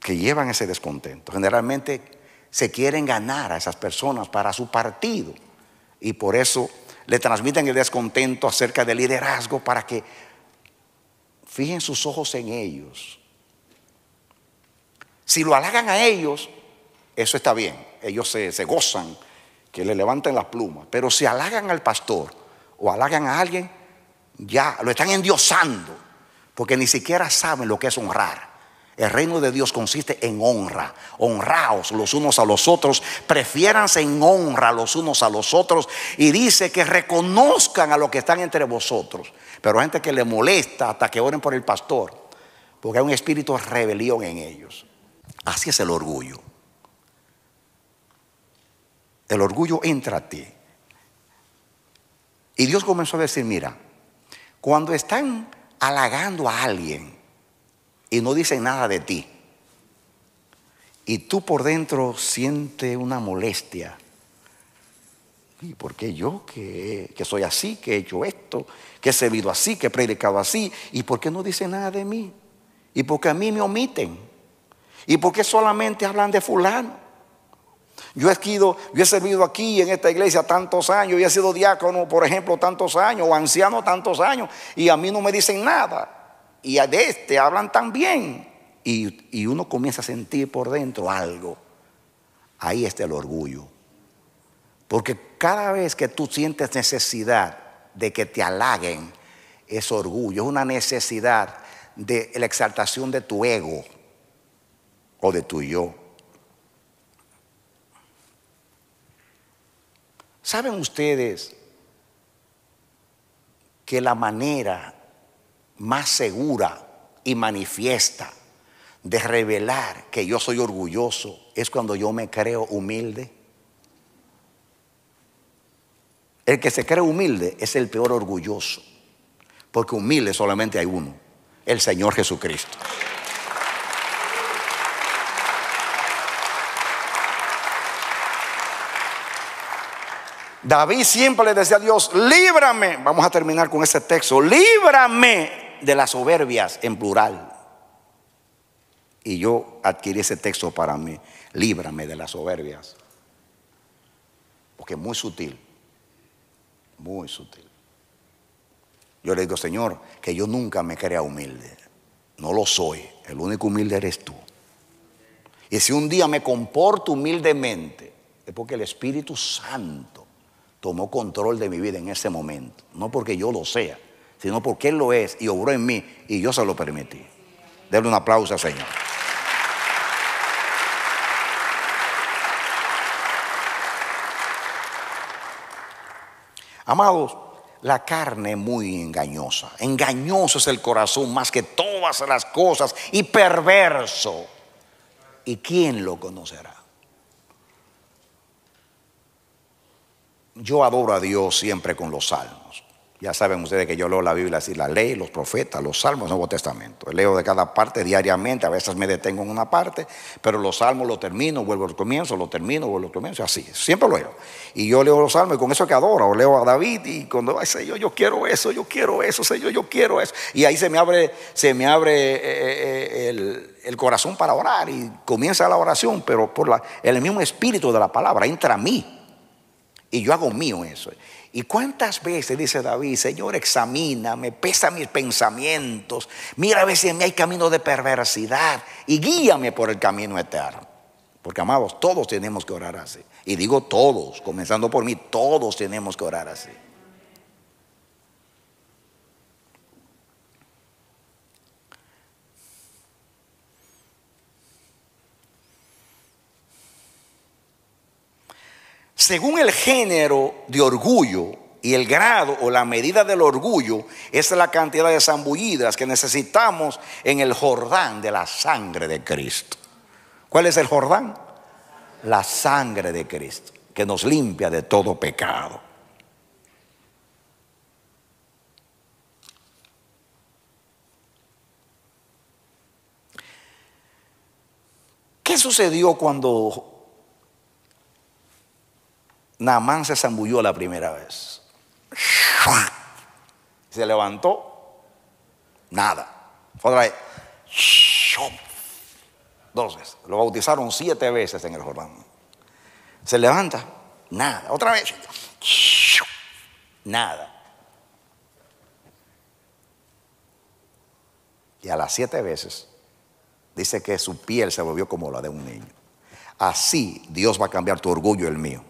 que llevan ese descontento generalmente se quieren ganar a esas personas para su partido y por eso le transmiten el descontento acerca del liderazgo para que fijen sus ojos en ellos. Si lo halagan a ellos, eso está bien, ellos se, gozan que le levanten las plumas, pero si halagan al pastor o halagan a alguien, ya lo están endiosando, porque ni siquiera saben lo que es honrar. El reino de Dios consiste en honra. Honraos los unos a los otros. Prefiéranse en honra los unos a los otros. Y dice que reconozcan a los que están entre vosotros. Pero hay gente que le molesta hasta que oren por el pastor. Porque hay un espíritu de rebelión en ellos. Así es el orgullo. El orgullo entra a ti. Y Dios comenzó a decir, mira, cuando están halagando a alguien, y no dicen nada de ti. Y tú por dentro sientes una molestia. ¿Y por qué yo que, soy así, que he hecho esto, que he servido así, que he predicado así? ¿Y por qué no dicen nada de mí? ¿Y por qué a mí me omiten? ¿Y por qué solamente hablan de fulano? Yo he, sido, yo he servido aquí en esta iglesia tantos años, Y he sido diácono, por ejemplo, tantos años, o anciano tantos años, y a mí no me dicen nada y de este hablan también. Y, y uno comienza a sentir por dentro algo. Ahí está el orgullo. Porque cada vez que tú sientes necesidad de que te halaguen, es orgullo, es una necesidad de la exaltación de tu ego o de tu yo. ¿Saben ustedes que la manera más segura y manifiesta de revelar que yo soy orgulloso es cuando yo me creo humilde. El que se cree humilde es el peor orgulloso, porque humilde solamente hay uno, el Señor Jesucristo. David siempre le decía a Dios, líbrame, vamos a terminar con ese texto, líbrame de las soberbias en plural. Y yo adquirí ese texto para mí, líbrame de las soberbias. Porque es muy sutil, muy sutil. Yo le digo, Señor, que yo nunca me crea humilde. No lo soy, el único humilde eres tú. Y si un día me comporto humildemente, es porque el Espíritu Santo tomó control de mi vida en ese momento, no porque yo lo sea sino porque Él lo es y obró en mí y yo se lo permití. Denle un aplauso al Señor. Amados, la carne es muy engañosa. Engañoso es el corazón más que todas las cosas y perverso. ¿Y quién lo conocerá? Yo adoro a Dios siempre con los salmos. Ya saben ustedes que yo leo la Biblia así, la ley, los profetas, los salmos, Nuevo Testamento. Leo de cada parte diariamente, a veces me detengo en una parte, pero los salmos los termino, vuelvo al comienzo, lo termino, vuelvo al comienzo, así. Siempre lo leo. Y yo leo los salmos y con eso que adoro, o leo a David y cuando, dice Señor, yo quiero eso, yo quiero eso, Señor, yo quiero eso. Y ahí se me abre, se me abre eh, eh, eh, el, corazón para orar y comienza la oración, pero por la, el mismo espíritu de la palabra entra a mí. Y yo hago mío eso. ¿Y cuántas veces dice David, Señor, examíname, pesa mis pensamientos, mira a veces si en mí hay camino de perversidad y guíame por el camino eterno? Porque amados, todos tenemos que orar así. Y digo todos, comenzando por mí, todos tenemos que orar así. Según el género de orgullo y el grado o la medida del orgullo, esa es la cantidad de zambullidas que necesitamos en el Jordán de la sangre de Cristo. ¿Cuál es el Jordán? La sangre de Cristo, que nos limpia de todo pecado. ¿Qué sucedió cuando Naamán se zambulló la primera vez. Se levantó, nada. Otra vez, dos veces. Lo bautizaron siete veces en el Jordán. Se levanta, nada. Otra vez, nada. Y a las siete veces dice que su piel se volvió como la de un niño. Así Dios va a cambiar tu orgullo el mío.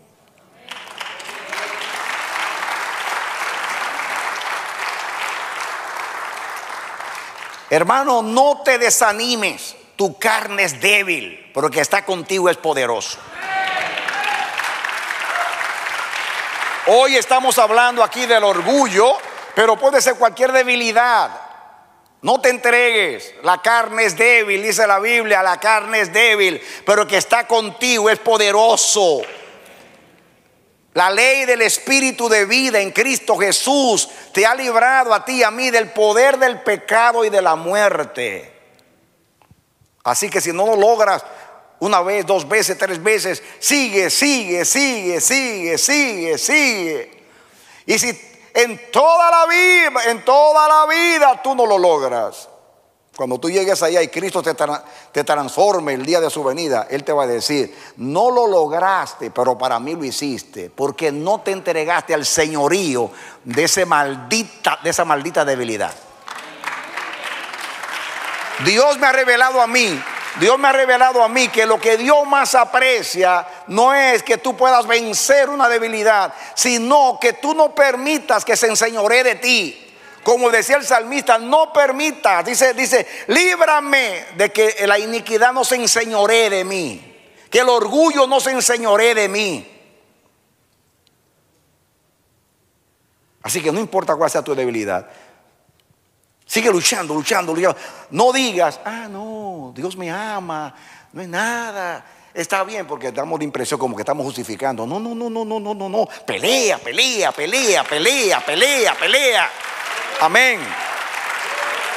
Hermano, no te desanimes. Tu carne es débil, pero el que está contigo es poderoso. Hoy estamos hablando aquí del orgullo, pero puede ser cualquier debilidad. No te entregues, la carne es débil, dice la Biblia, la carne es débil, pero el que está contigo es poderoso. La ley del Espíritu de vida en Cristo Jesús te ha librado a ti y a mí del poder del pecado y de la muerte. Así que si no lo logras una vez, dos veces, tres veces, sigue, sigue, sigue, sigue, sigue, sigue. Y si en toda la vida, en toda la vida tú no lo logras, cuando tú llegues allá y Cristo te, transforme el día de su venida, Él te va a decir, no lo lograste, pero para mí lo hiciste, porque no te entregaste al señorío de, de esa maldita debilidad. Dios me ha revelado a mí, Dios me ha revelado a mí que lo que Dios más aprecia no es que tú puedas vencer una debilidad, sino que tú no permitas que se enseñoree de ti. Como decía el salmista, no permita, dice, dice, líbrame de que la iniquidad no se enseñoree de mí, que el orgullo no se enseñoree de mí. Así que no importa cuál sea tu debilidad, sigue luchando, luchando, luchando. No digas, ah, no, Dios me ama, no es nada. Está bien porque damos la impresión como que estamos justificando. No, no, no, no, no, no, no, no. Pelea, pelea, pelea, pelea, pelea, pelea. Amén.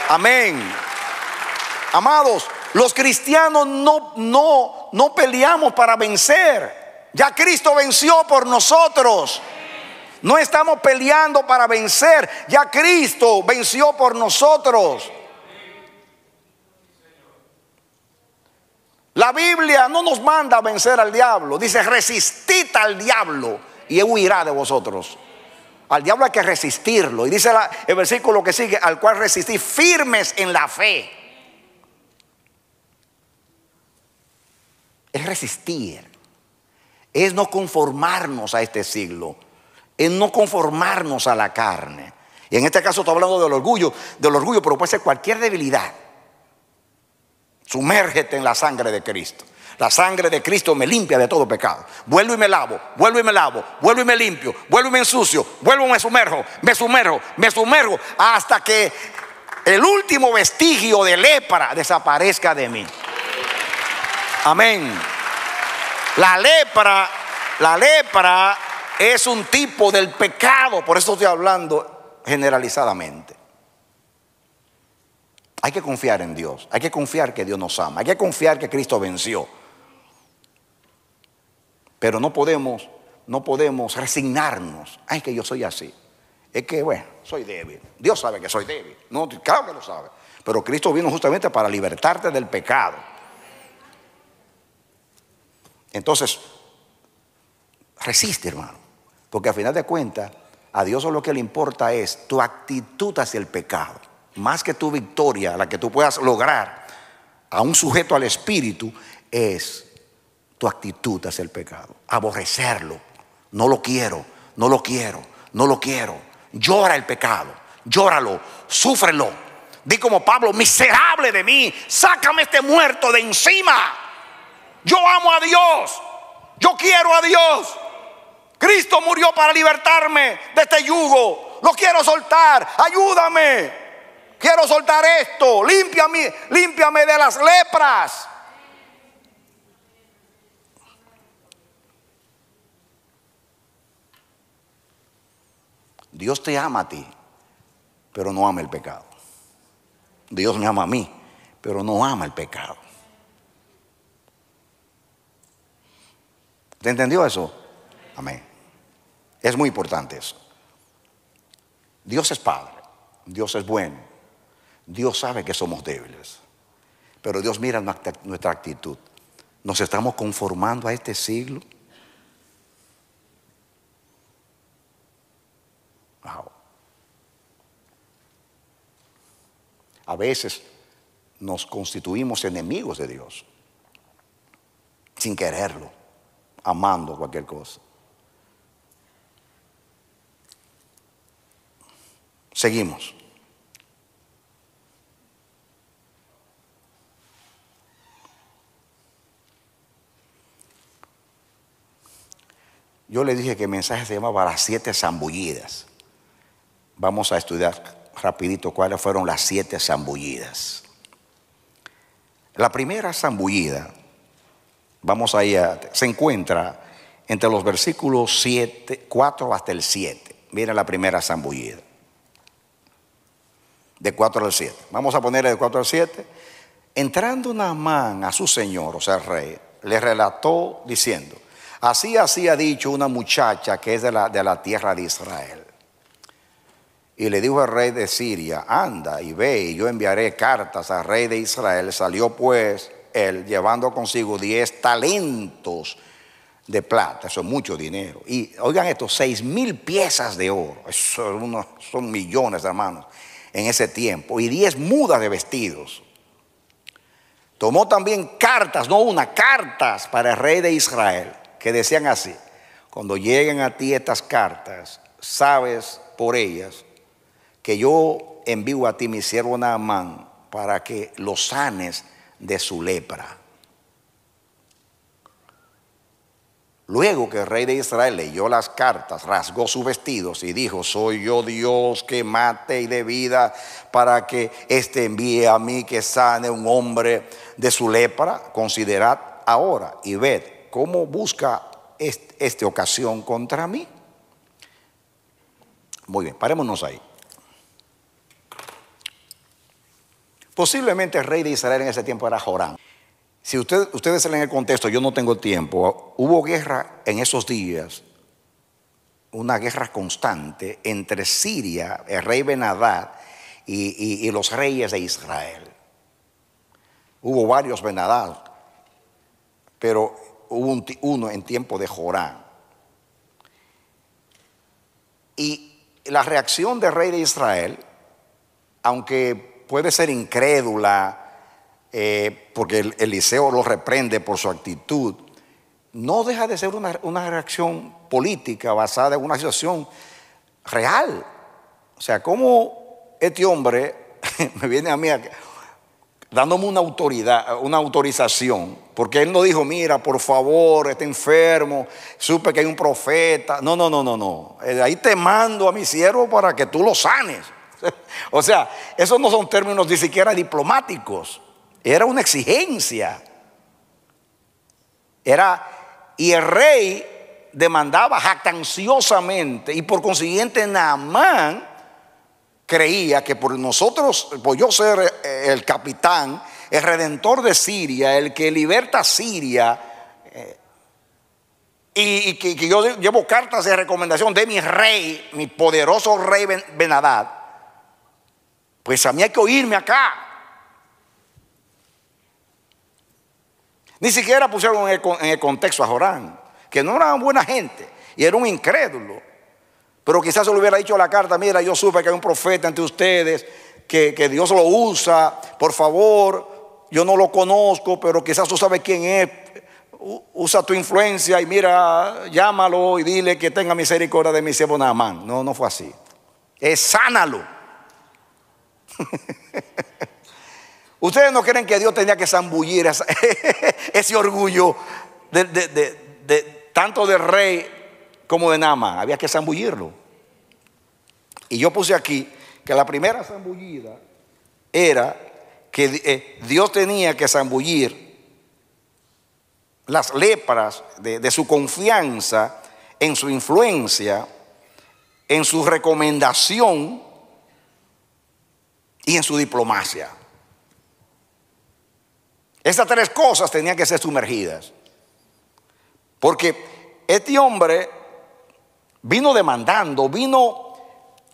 Amén. Amados, los cristianos no, no, no peleamos para vencer. Ya Cristo venció por nosotros. No estamos peleando para vencer. Ya Cristo venció por nosotros. La Biblia no nos manda a vencer al diablo. Dice, resistid al diablo y huirá de vosotros. Al diablo hay que resistirlo. Y dice el versículo que sigue, al cual resistí firmes en la fe. Es resistir. Es no conformarnos a este siglo. Es no conformarnos a la carne. Y en este caso estoy hablando del orgullo, del orgullo, pero puede ser cualquier debilidad. Sumérgete en la sangre de Cristo. La sangre de Cristo me limpia de todo pecado. Vuelvo y me lavo, vuelvo y me lavo, vuelvo y me limpio, vuelvo y me ensucio, vuelvo y me sumerjo, me sumerjo, me sumerjo, hasta que el último vestigio de lepra desaparezca de mí. Amén. La lepra, la lepra es un tipo del pecado, por eso estoy hablando generalizadamente. Hay que confiar en Dios, hay que confiar que Dios nos ama, hay que confiar que Cristo venció. Pero no podemos, no podemos resignarnos. Ay, que yo soy así. Es que, bueno, soy débil. Dios sabe que soy débil. No, claro que lo sabe. Pero Cristo vino justamente para libertarte del pecado. Entonces, resiste, hermano. Porque al final de cuentas, a Dios lo que le importa es tu actitud hacia el pecado. Más que tu victoria, la que tú puedas lograr a un sujeto al espíritu, es tu actitud hacia el pecado. Aborrecerlo. No lo quiero, no lo quiero, no lo quiero. Llora el pecado, llóralo, súfrelo. Di como Pablo, miserable de mí, sácame este muerto de encima. Yo amo a Dios, yo quiero a Dios. Cristo murió para libertarme de este yugo. Lo quiero soltar, ayúdame. Quiero soltar esto, límpiame, límpiame de las lepras. Dios te ama a ti, pero no ama el pecado. Dios me ama a mí, pero no ama el pecado. ¿Te entendió eso? Amén. Es muy importante eso. Dios es Padre, Dios es bueno, Dios sabe que somos débiles, pero Dios mira nuestra actitud. ¿Nos estamos conformando a este siglo? A veces nos constituimos enemigos de Dios, sin quererlo, amando cualquier cosa. Seguimos. Yo le dije que el mensaje se llamaba Las siete zambullidas. Vamos a estudiar rapidito cuáles fueron las siete zambullidas. La primera zambullida, vamos a, se encuentra entre los versículos 7, 4 hasta el 7. Mira la primera zambullida. De 4 al 7. Vamos a ponerle de 4 al 7. Entrando Naamán a su señor, o sea, rey, le relató diciendo, así, así ha dicho una muchacha que es de la, de la tierra de Israel y le dijo al rey de Siria, anda y ve, y yo enviaré cartas al rey de Israel. Salió pues él llevando consigo diez talentos de plata, eso es mucho dinero. Y oigan esto, seis mil piezas de oro, eso son, son millones, hermanos, en ese tiempo, y diez mudas de vestidos. Tomó también cartas, no una, cartas para el rey de Israel, que decían así, cuando lleguen a ti estas cartas, sabes por ellas que yo envío a ti mi siervo Naamán para que lo sanes de su lepra. Luego que el rey de Israel leyó las cartas, rasgó sus vestidos y dijo, soy yo Dios que mate y de vida para que éste envíe a mí que sane un hombre de su lepra. Considerad ahora y ved cómo busca esta ocasión contra mí. Muy bien, parémonos ahí. Posiblemente el rey de Israel en ese tiempo era Jorán. Si usted, ustedes leen el contexto, yo no tengo tiempo, hubo guerra en esos días, una guerra constante entre Siria, el rey Benadad, y, y, los reyes de Israel. Hubo varios Benadad, pero hubo uno en tiempo de Jorán. Y la reacción del rey de Israel, aunque puede ser incrédula, eh, porque el, Eliseo lo reprende por su actitud, no deja de ser una, reacción política basada en una situación real. O sea, ¿cómo este hombre me viene a mí dándome una autoridad, una autorización, porque él no dijo, mira, por favor, está enfermo, supe que hay un profeta. No, no, no, no, no. Eh, ahí te mando a mi siervo para que tú lo sanes. o sea, esos no son términos ni siquiera diplomáticos. Era una exigencia. Era, y el rey demandaba jactanciosamente, y por consiguiente Naamán creía que por nosotros, por yo ser eh, el capitán, el redentor de Siria, el que liberta Siria, eh, y, que, yo llevo cartas de recomendación de mi rey, mi poderoso rey ben Benadad, pues a mí hay que oírme acá. Ni siquiera pusieron en el, contexto a Jorán, que no era buena gente y era un incrédulo. Pero quizás se lo hubiera dicho a la carta, mira, yo supe que hay un profeta entre ustedes, que, Dios lo usa, por favor, yo no lo conozco, pero quizás tú sabes quién es, usa tu influencia y mira, llámalo y dile que tenga misericordia de mi siervo Naamán. No, no fue así. Es sánalo. Ustedes no creen que Dios tenía que zambullir ese orgullo de, tanto de rey como de Nama. Había que zambullirlo. Y yo puse aquí que la primera zambullida era que eh, Dios tenía que zambullir las lepras de su confianza en su influencia, en su recomendación y en su diplomacia. Esas tres cosas tenían que ser sumergidas. Porque este hombre vino demandando, vino,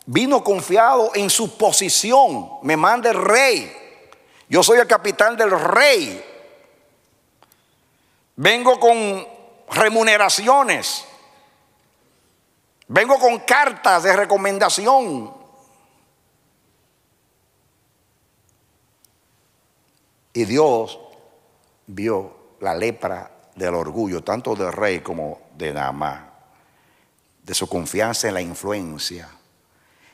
vino confiado en su posición. Me manda el rey. Yo soy el capitán del rey. Vengo con remuneraciones. Vengo con cartas de recomendación. Y Dios vio la lepra del orgullo, tanto del rey como de Namá, de su confianza en la influencia,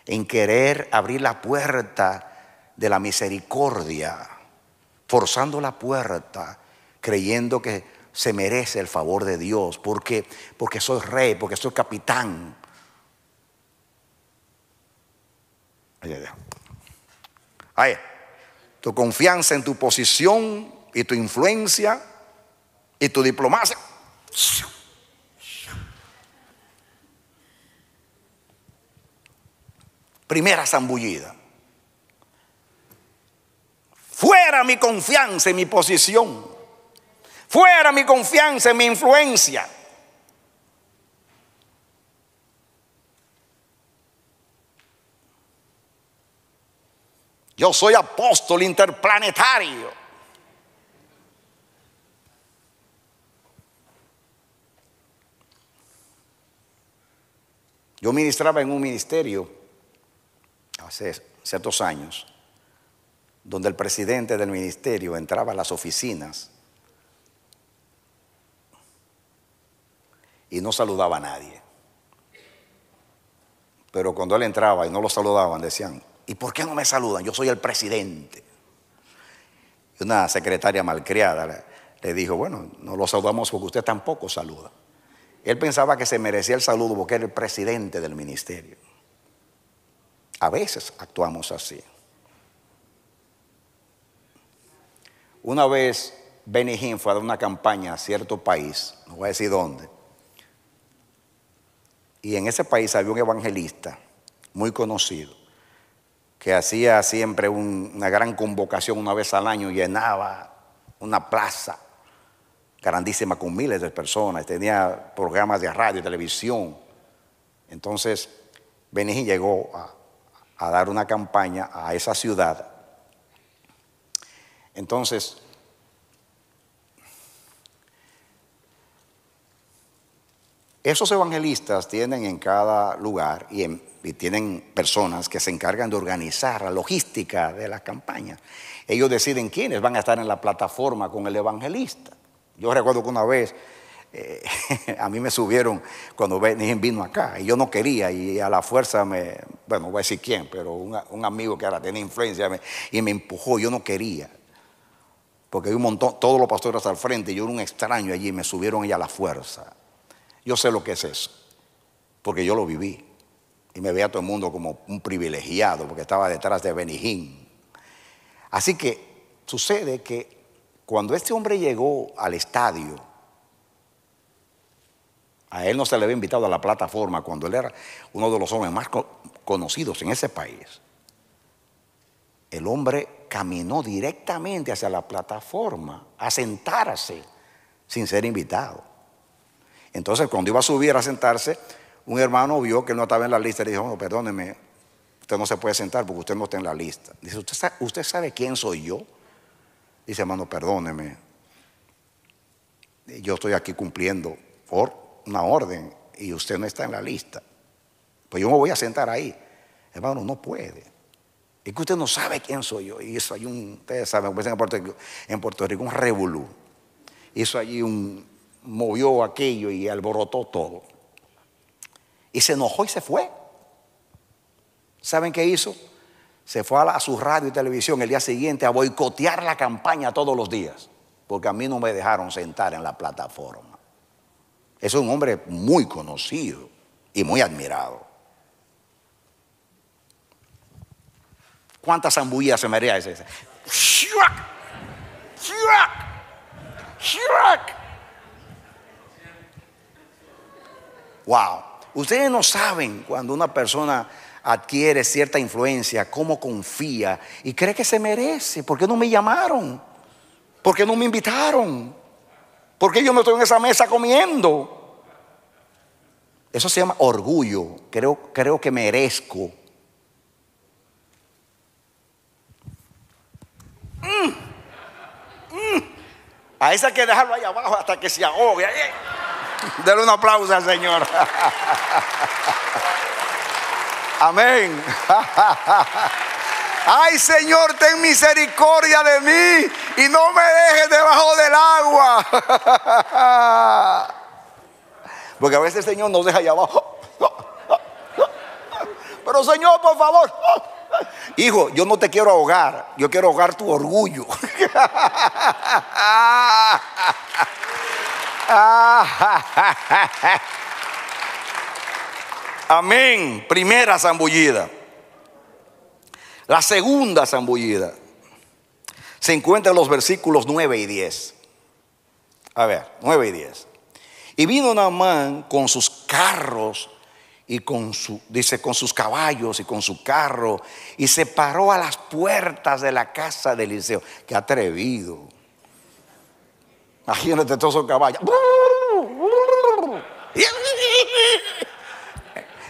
en querer abrir la puerta de la misericordia, forzando la puerta, creyendo que se merece el favor de Dios, porque, porque soy rey, porque soy capitán. Ahí tu confianza en tu posición y tu influencia y tu diplomacia. Primera zambullida. Fuera mi confianza en mi posición. Fuera mi confianza en mi influencia. Yo soy apóstol interplanetario. Yo ministraba en un ministerio hace ciertos años, donde el presidente del ministerio entraba a las oficinas y no saludaba a nadie. Pero cuando él entraba y no lo saludaban, decían, ¿Y por qué no me saludan? Yo soy el presidente. Y una secretaria malcriada le dijo, bueno, no lo saludamos porque usted tampoco saluda. Él pensaba que se merecía el saludo porque era el presidente del ministerio. A veces actuamos así. Una vez Benny Hinn fue a dar una campaña a cierto país, no voy a decir dónde, y en ese país había un evangelista muy conocido que hacía siempre una gran convocación una vez al año, llenaba una plaza grandísima con miles de personas, tenía programas de radio, y televisión. Entonces, Benijín llegó a, a dar una campaña a esa ciudad. Entonces, Esos evangelistas tienen en cada lugar y, tienen personas que se encargan de organizar la logística de la campaña. Ellos deciden quiénes van a estar en la plataforma con el evangelista. Yo recuerdo que una vez eh, a mí me subieron cuando vino acá y yo no quería y a la fuerza me, bueno, voy a decir quién, pero un, amigo que ahora tiene influencia y me empujó, yo no quería. Porque hay un montón, todos los pastores al frente, yo era un extraño allí, y me subieron allá a la fuerza. Yo sé lo que es eso, porque yo lo viví. Y me veía a todo el mundo como un privilegiado, porque estaba detrás de Benijín. Así que sucede que cuando este hombre llegó al estadio, a él no se le había invitado a la plataforma cuando él era uno de los hombres más conocidos en ese país. El hombre caminó directamente hacia la plataforma a sentarse sin ser invitado. Entonces, cuando iba a subir a sentarse, un hermano vio que él no estaba en la lista y le dijo, no, perdóneme, usted no se puede sentar porque usted no está en la lista. Dice, ¿usted sabe, quién soy yo? Dice, hermano, perdóneme, yo estoy aquí cumpliendo por una orden y usted no está en la lista. Pues yo me voy a sentar ahí. Hermano, no puede. Es que usted no sabe quién soy yo. Y eso hay un, ustedes saben, pues en Puerto Rico, en Puerto Rico un revolú. Hizo allí un, movió aquello y alborotó todo. Y se enojó y se fue. ¿Saben qué hizo? Se fue a, su radio y televisión el día siguiente a boicotear la campaña todos los días, porque a mí no me dejaron sentar en la plataforma. Es un hombre muy conocido y muy admirado. ¿Cuántas zambullidas se merece ese? ¡Shuak! ¡Shuak! Wow. Ustedes no saben cuando una persona adquiere cierta influencia, cómo confía y cree que se merece. ¿Por qué no me llamaron? ¿Por qué no me invitaron? ¿Por qué yo no estoy en esa mesa comiendo? Eso se llama orgullo. Creo, creo que merezco. Mm, mm. A esa hay que dejarlo ahí abajo hasta que se ahogue. ¿eh? Dele un aplauso al Señor. Amén. Ay Señor, ten misericordia de mí y no me dejes debajo del agua. Porque a veces el Señor nos deja allá abajo. Pero Señor, por favor. Hijo, yo no te quiero ahogar, yo quiero ahogar tu orgullo. Amén. Primera zambullida. La segunda zambullida se encuentra en los versículos 9 y 10. A ver, 9 y 10. Y vino Naamán con sus carros y con su, dice, con sus caballos y con su carro, y se paró a las puertas de la casa de Eliseo. Qué atrevido. Imagínate todos esos caballo.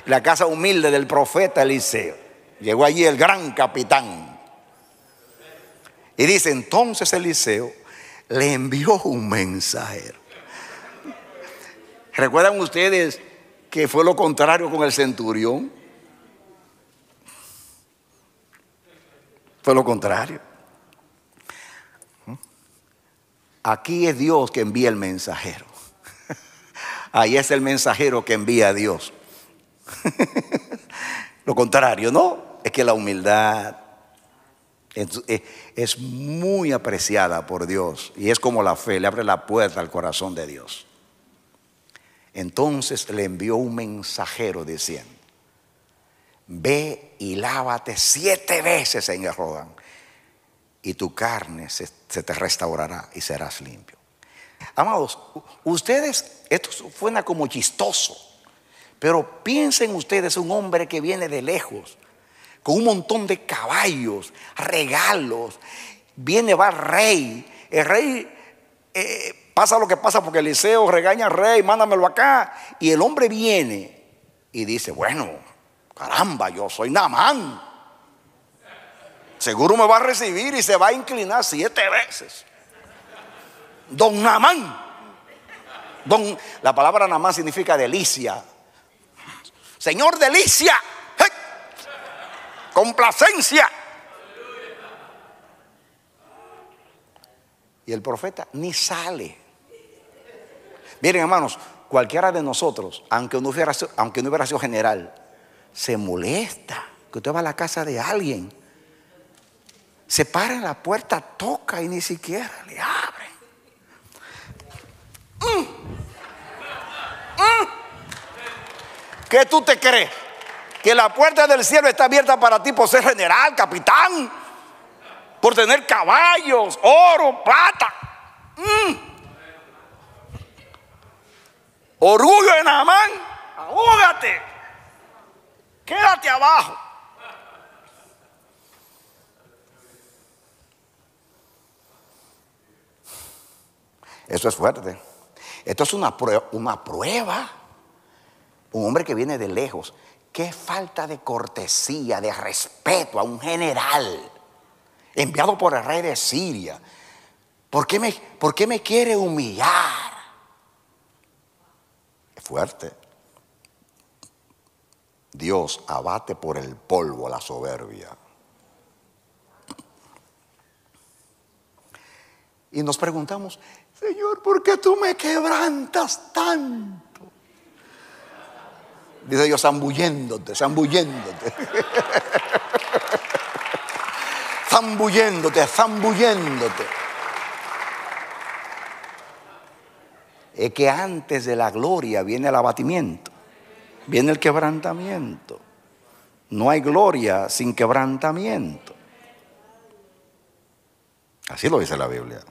La casa humilde del profeta Eliseo. Llegó allí el gran capitán. Y dice, entonces Eliseo le envió un mensajero. ¿Recuerdan ustedes que fue lo contrario con el centurión? Fue lo contrario. Aquí es Dios que envía el mensajero. Ahí es el mensajero que envía a Dios. Lo contrario, ¿no? Es que la humildad es muy apreciada por Dios y es como la fe, le abre la puerta al corazón de Dios. Entonces le envió un mensajero diciendo, ve y lávate siete veces en el Rodán y tu carne se, te restaurará y serás limpio. Amados, ustedes, esto suena como chistoso, pero piensen ustedes un hombre que viene de lejos, con un montón de caballos, regalos, viene, va el rey, el rey eh, pasa lo que pasa porque Eliseo regaña al rey, mándamelo acá, y el hombre viene y dice, bueno, caramba, yo soy Namán Seguro me va a recibir y se va a inclinar siete veces. Don Namán. Don, la palabra Namán significa delicia. Señor, delicia. Complacencia. Y el profeta ni sale. Miren, hermanos, cualquiera de nosotros, aunque aunque no hubiera sido general, se molesta que usted va a la casa de alguien se para en la puerta, toca y ni siquiera le abre. Mm. Mm. ¿Qué tú te crees? Que la puerta del cielo está abierta para ti por ser general, capitán, por tener caballos, oro, plata. Mm. Orgullo en Amán, ahógate, quédate abajo. Eso es fuerte. Esto es una prueba, Un hombre que viene de lejos. Qué falta de cortesía, de respeto a un general enviado por el rey de Siria. ¿Por qué me, por qué me quiere humillar? Es fuerte. Dios abate por el polvo la soberbia. Y nos preguntamos, Señor, ¿por qué tú me quebrantas tanto? Dice Dios, zambulléndote, zambulléndote. zambulléndote, zambulléndote. Es que antes de la gloria viene el abatimiento, viene el quebrantamiento. No hay gloria sin quebrantamiento. Así lo dice la Biblia.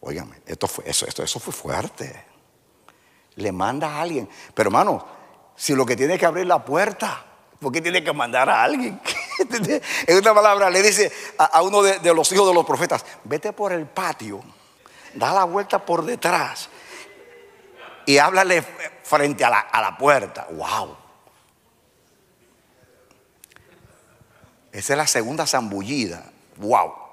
Óigame, fue, eso, eso fue fuerte. Le manda a alguien. Pero hermano, si lo que tiene que abrir la puerta, ¿por qué tiene que mandar a alguien? en una palabra, le dice a, uno de, los hijos de los profetas, vete por el patio, da la vuelta por detrás y háblale frente a la, a la, puerta. ¡Wow! Esa es la segunda zambullida. ¡Wow!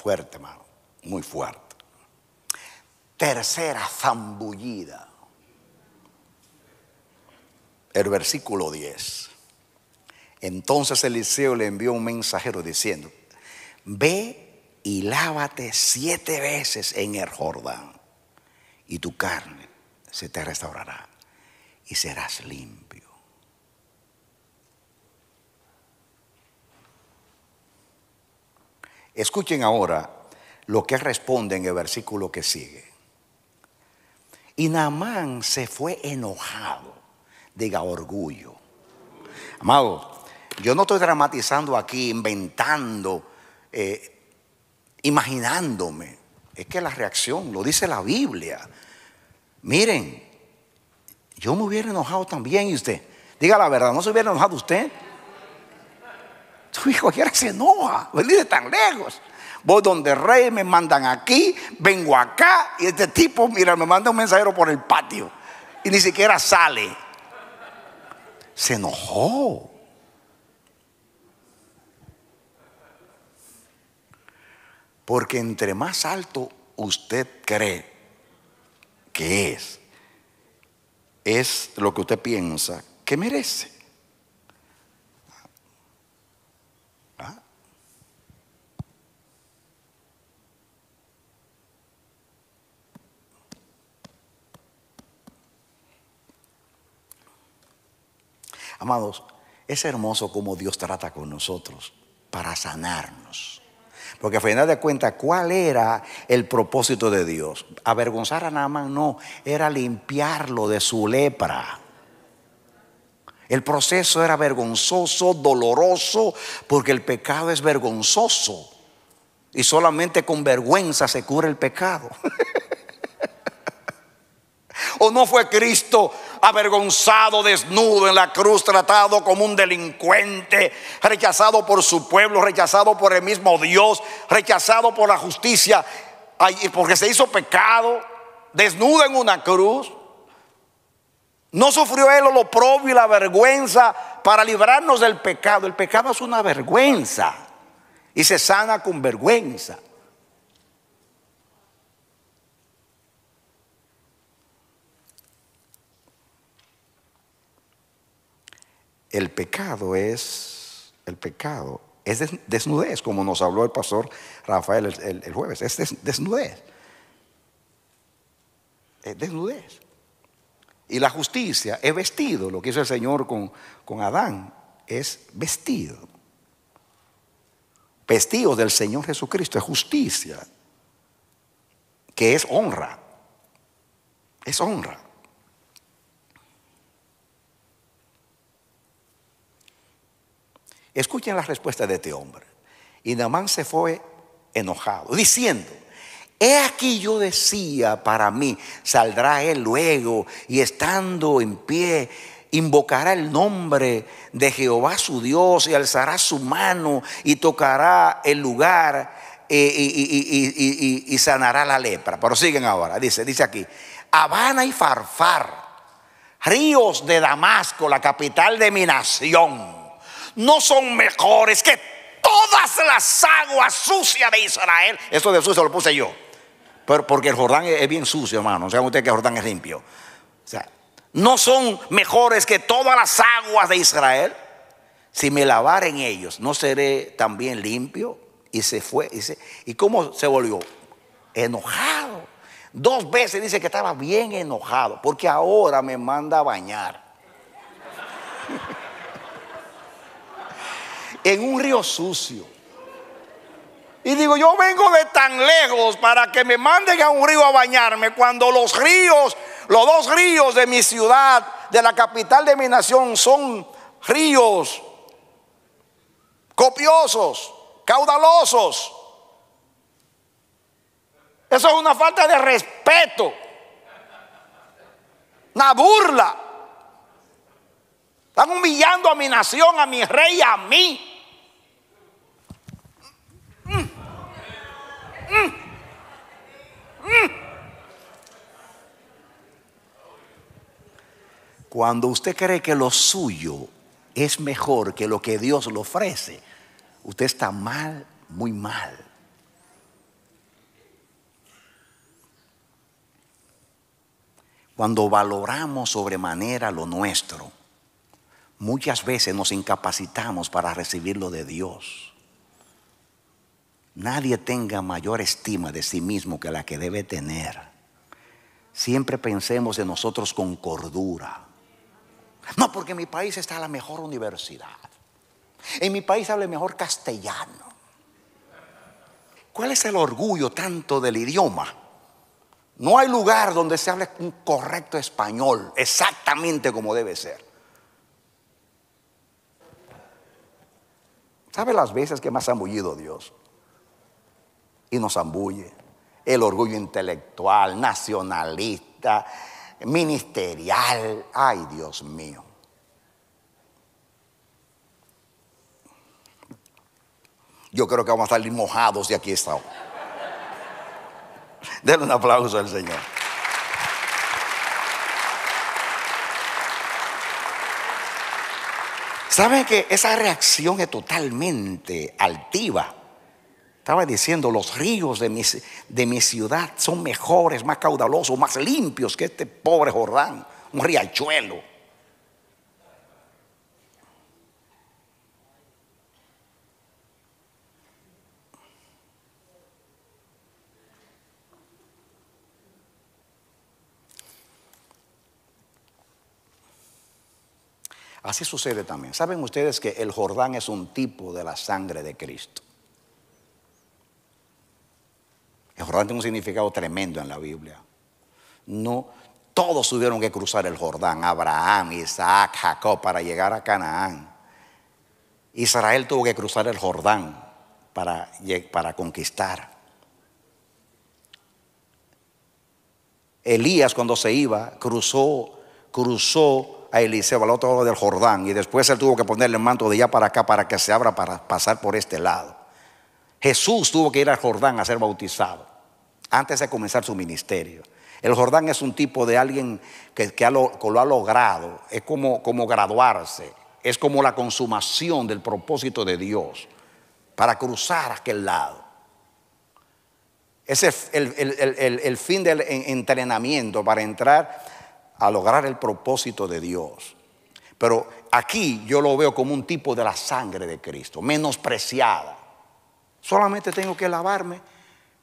Fuerte, hermano, muy fuerte. Tercera zambullida. El versículo 10. Entonces Eliseo le envió un mensajero diciendo, ve y lávate siete veces en el Jordán y tu carne se te restaurará y serás limpio. Escuchen ahora lo que responde en el versículo que sigue. Y Naamán se fue enojado, diga orgullo. Amado, yo no estoy dramatizando aquí, inventando, eh, imaginándome. Es que la reacción lo dice la Biblia. Miren, yo me hubiera enojado también y usted. Diga la verdad, ¿no se hubiera enojado usted? Tu hijo era? se enoja, venir de tan lejos. Vos donde rey me mandan aquí, vengo acá y este tipo, mira, me manda un mensajero por el patio y ni siquiera sale. Se enojó. Porque entre más alto usted cree que es, es lo que usted piensa que merece. Amados, es hermoso como Dios trata con nosotros para sanarnos. Porque al final de cuentas, ¿cuál era el propósito de Dios? Avergonzar a más no, era limpiarlo de su lepra. El proceso era vergonzoso, doloroso, porque el pecado es vergonzoso. Y solamente con vergüenza se cura el pecado. ¿O no fue Cristo avergonzado, desnudo en la cruz, tratado como un delincuente, rechazado por su pueblo, rechazado por el mismo Dios, rechazado por la justicia, porque se hizo pecado, desnudo en una cruz. No sufrió él lo propio y la vergüenza para librarnos del pecado. El pecado es una vergüenza y se sana con vergüenza. el pecado es, el pecado es desnudez, como nos habló el pastor Rafael el, jueves, es desnudez. Es desnudez. Y la justicia es vestido, lo que hizo el Señor con, Adán, es vestido. vestido del Señor Jesucristo es justicia, que es honra, es honra. Escuchen la respuesta de este hombre. Y Namán se fue enojado, diciendo, he aquí yo decía para mí, saldrá él luego y estando en pie, invocará el nombre de Jehová su Dios y alzará su mano y tocará el lugar eh, y, sanará la lepra. Pero siguen ahora, dice, dice aquí, Habana y Farfar, ríos de Damasco, la capital de mi nación no son mejores que todas las aguas sucias de Israel. Esto de sucio lo puse yo. Pero porque el Jordán es bien sucio, hermano. O sea, ustedes que el Jordán es limpio. O sea, no son mejores que todas las aguas de Israel. Si me en ellos, no seré también limpio. Y se fue. Y, ¿Y cómo se volvió? Enojado. Dos veces dice que estaba bien enojado. Porque ahora me manda a bañar en un río sucio. Y digo, yo vengo de tan lejos para que me manden a un río a bañarme cuando los ríos, los dos ríos de mi ciudad, de la capital de mi nación, son ríos copiosos, caudalosos. Eso es una falta de respeto, una burla. Están humillando a mi nación, a mi rey, a mí. Cuando usted cree que lo suyo es mejor que lo que Dios le ofrece, usted está mal, muy mal. Cuando valoramos sobremanera lo nuestro, muchas veces nos incapacitamos para recibir lo de Dios. Nadie tenga mayor estima de sí mismo que la que debe tener. Siempre pensemos en nosotros con cordura. No, porque en mi país está la mejor universidad. En mi país habla mejor castellano. ¿Cuál es el orgullo tanto del idioma? No hay lugar donde se hable un correcto español, exactamente como debe ser. ¿Sabe las veces que más ha mullido Dios? y nos zambulle. El orgullo intelectual, nacionalista, ministerial. Ay, Dios mío. Yo creo que vamos a salir mojados de aquí esta hora. Denle un aplauso al Señor. ¿Saben que esa reacción es totalmente altiva? Estaba diciendo, los ríos de mi, de mi ciudad son mejores, más caudalosos, más limpios que este pobre Jordán, un riachuelo. Así sucede también. Saben ustedes que el Jordán es un tipo de la sangre de Cristo. El Jordán tiene un significado tremendo en la Biblia. No todos tuvieron que cruzar el Jordán, Abraham, Isaac, Jacob, para llegar a Canaán. Israel tuvo que cruzar el Jordán para, para conquistar. Elías cuando se iba, cruzó, cruzó a Eliseo al otro lado del Jordán y después él tuvo que ponerle el manto de allá para acá para que se abra para pasar por este lado. Jesús tuvo que ir al Jordán a ser bautizado antes de comenzar su ministerio. El Jordán es un tipo de alguien que, lo, ha logrado, es como, como graduarse, es como la consumación del propósito de Dios para cruzar aquel lado. Ese es el, el fin del entrenamiento para entrar a lograr el propósito de Dios. Pero aquí yo lo veo como un tipo de la sangre de Cristo, menospreciada. Solamente tengo que lavarme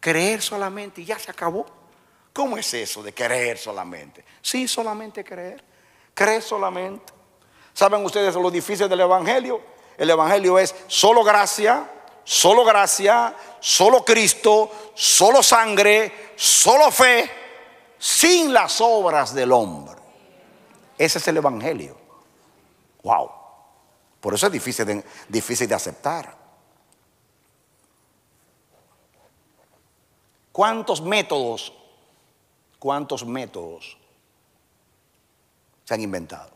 Creer solamente y ya se acabó. ¿Cómo es eso de creer solamente? Sí, solamente creer. Creer solamente. ¿Saben ustedes lo difícil del Evangelio? El Evangelio es solo gracia, solo gracia, solo Cristo, solo sangre, solo fe, sin las obras del hombre. Ese es el Evangelio. Wow. Por eso es difícil difícil de aceptar. ¿Cuántos métodos? ¿Cuántos métodos se han inventado?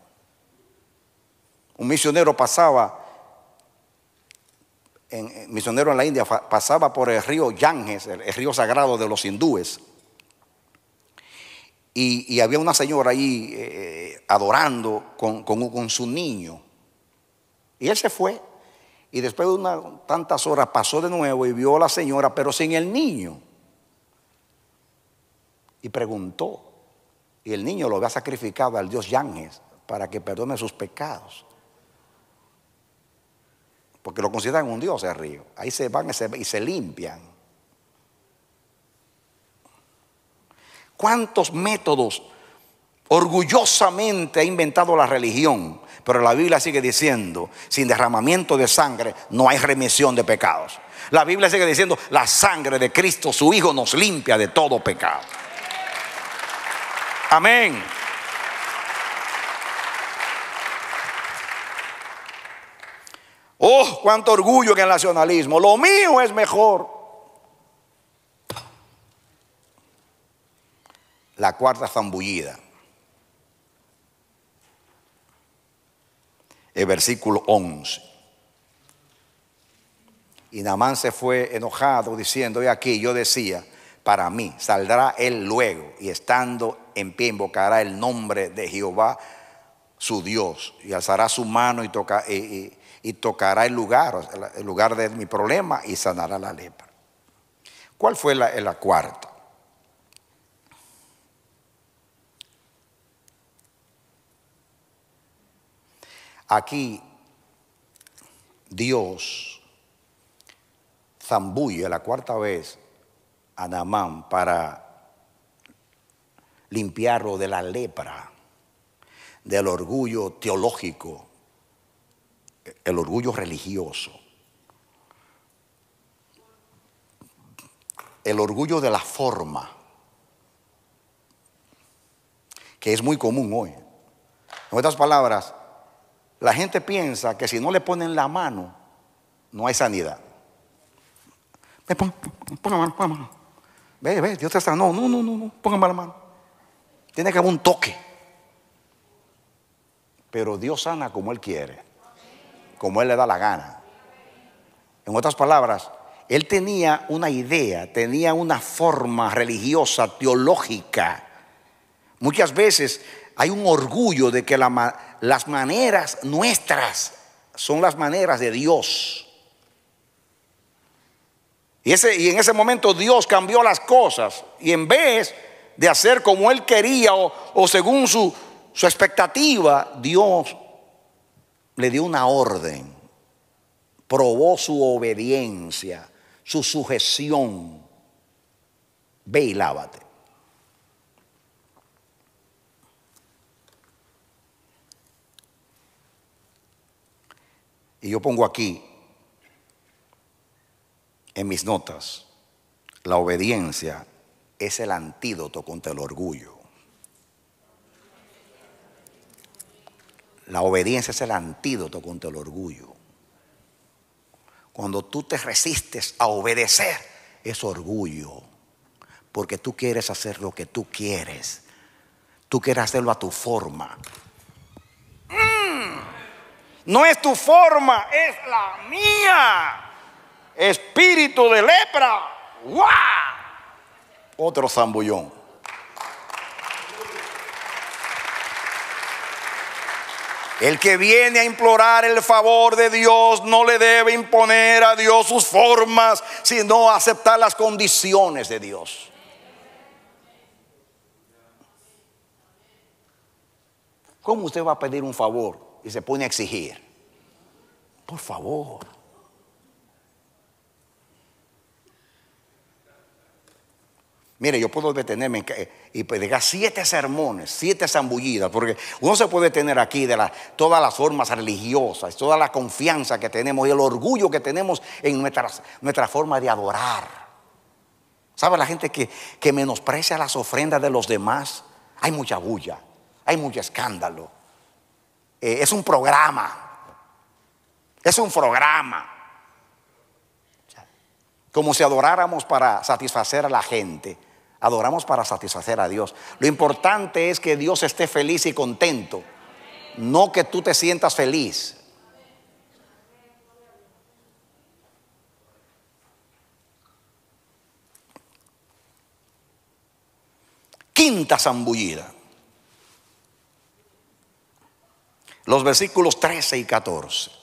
Un misionero pasaba, en, eh, misionero en la India, pasaba por el río Yanges, el, río sagrado de los hindúes. Y, había una señora ahí eh, adorando con, su niño. Y él se fue. Y después de unas tantas horas pasó de nuevo y vio a la señora, pero sin el niño y preguntó. Y el niño lo había sacrificado al dios Yanges para que perdone sus pecados. Porque lo consideran un dios de río. Ahí se van y y se limpian. ¿Cuántos métodos orgullosamente ha inventado la religión? Pero la Biblia sigue diciendo, sin derramamiento de sangre no hay remisión de pecados. La Biblia sigue diciendo, la sangre de Cristo, su Hijo, nos limpia de todo pecado. Amén. Oh, cuánto orgullo que el nacionalismo. Lo mío es mejor. La cuarta zambullida. El versículo 11. Y Namán se fue enojado diciendo, y aquí, yo decía, para mí saldrá él luego y estando en pie invocará el nombre de Jehová su Dios y alzará su mano y, eh, eh, tocará el lugar, el lugar de mi problema y sanará la lepra. ¿Cuál fue la, cuarta? Aquí Dios zambulle la cuarta vez a Namán para limpiarlo de la lepra, del orgullo teológico, el orgullo religioso, el orgullo de la forma, que es muy común hoy. En otras palabras, la gente piensa que si no le ponen la mano, no hay sanidad. Pónganme la mano, Ve, ve, Dios te está. No, no, no, no, no, la mano. Tiene que haber un toque. Pero Dios sana como Él quiere, como Él le da la gana. En otras palabras, Él tenía una idea, tenía una forma religiosa, teológica. Muchas veces hay un orgullo de que las maneras nuestras son las maneras de Dios. Y, ese, y en ese momento Dios cambió las cosas. Y en vez de hacer como él quería o, según su, expectativa, Dios le dio una orden, probó su obediencia, su sujeción. Ve y Y yo pongo aquí, en mis notas, la obediencia es el antídoto contra el orgullo. La obediencia es el antídoto contra el orgullo. Cuando tú te resistes a obedecer, es orgullo. Porque tú quieres hacer lo que tú quieres. Tú quieres hacerlo a tu forma. Mm. no es tu forma, es la mía. Espíritu de lepra otro zambullón. El que viene a implorar el favor de Dios no le debe imponer a Dios sus formas, sino aceptar las condiciones de Dios. ¿Cómo usted va a pedir un favor y se pone a exigir? Por favor. Mire, yo puedo detenerme eh, y pegar siete sermones, siete zambullidas, porque uno se puede tener aquí de todas las formas religiosas, toda la confianza que tenemos y el orgullo que tenemos en nuestra forma de adorar. ¿Sabe la gente que, menosprecia las ofrendas de los demás? Hay mucha bulla, hay mucho escándalo. Eh, es un programa, es un programa. Como si adoráramos para satisfacer a la gente. Adoramos para satisfacer a Dios. Lo importante es que Dios esté feliz y contento, no que tú te sientas feliz. Quinta zambullida. Los versículos 13 y 14.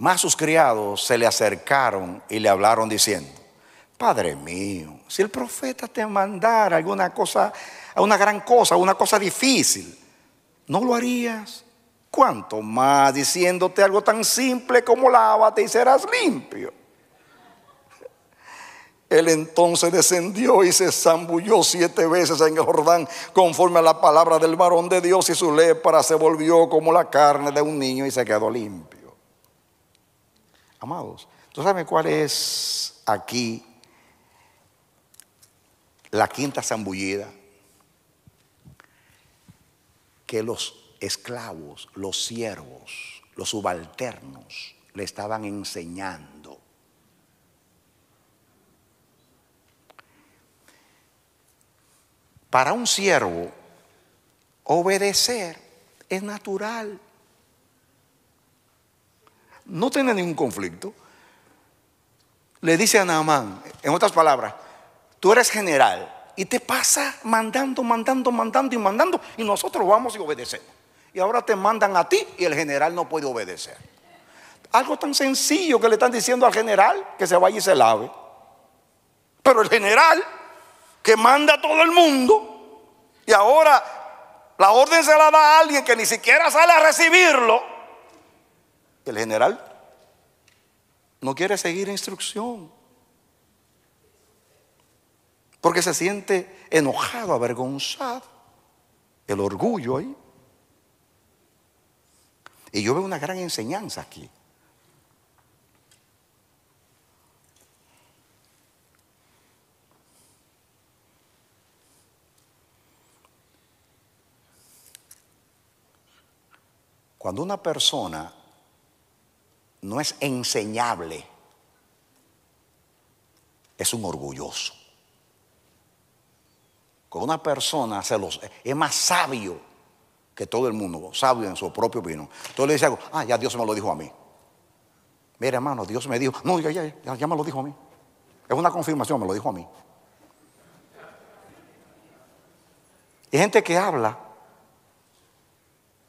Más sus criados se le acercaron y le hablaron diciendo, Padre mío, si el profeta te mandara alguna cosa, una gran cosa, una cosa difícil, ¿no lo harías? ¿Cuánto más diciéndote algo tan simple como lávate y serás limpio? Él entonces descendió y se zambulló siete veces en el Jordán, conforme a la palabra del varón de Dios, y su lepra se volvió como la carne de un niño y se quedó limpio amados. ¿Tú sabes cuál es aquí la quinta zambullida? Que los esclavos, los siervos, los subalternos le estaban enseñando. Para un siervo, obedecer es natural no tiene ningún conflicto. Le dice a Naamán, en otras palabras, tú eres general y te pasa mandando, mandando, mandando y mandando y nosotros vamos y obedecemos. Y ahora te mandan a ti y el general no puede obedecer. Algo tan sencillo que le están diciendo al general que se vaya y se lave. Pero el general que manda a todo el mundo y ahora la orden se la da a alguien que ni siquiera sale a recibirlo el general no quiere seguir instrucción. Porque se siente enojado, avergonzado. El orgullo ahí. Y yo veo una gran enseñanza aquí. Cuando una persona no es enseñable, es un orgulloso. Con una persona los es más sabio que todo el mundo, sabio en su propio opinión. Entonces le dice algo, ah, ya Dios me lo dijo a mí. Mira, hermano, Dios me dijo, no, ya, ya, ya, ya me lo dijo a mí. Es una confirmación, me lo dijo a mí. Y gente que habla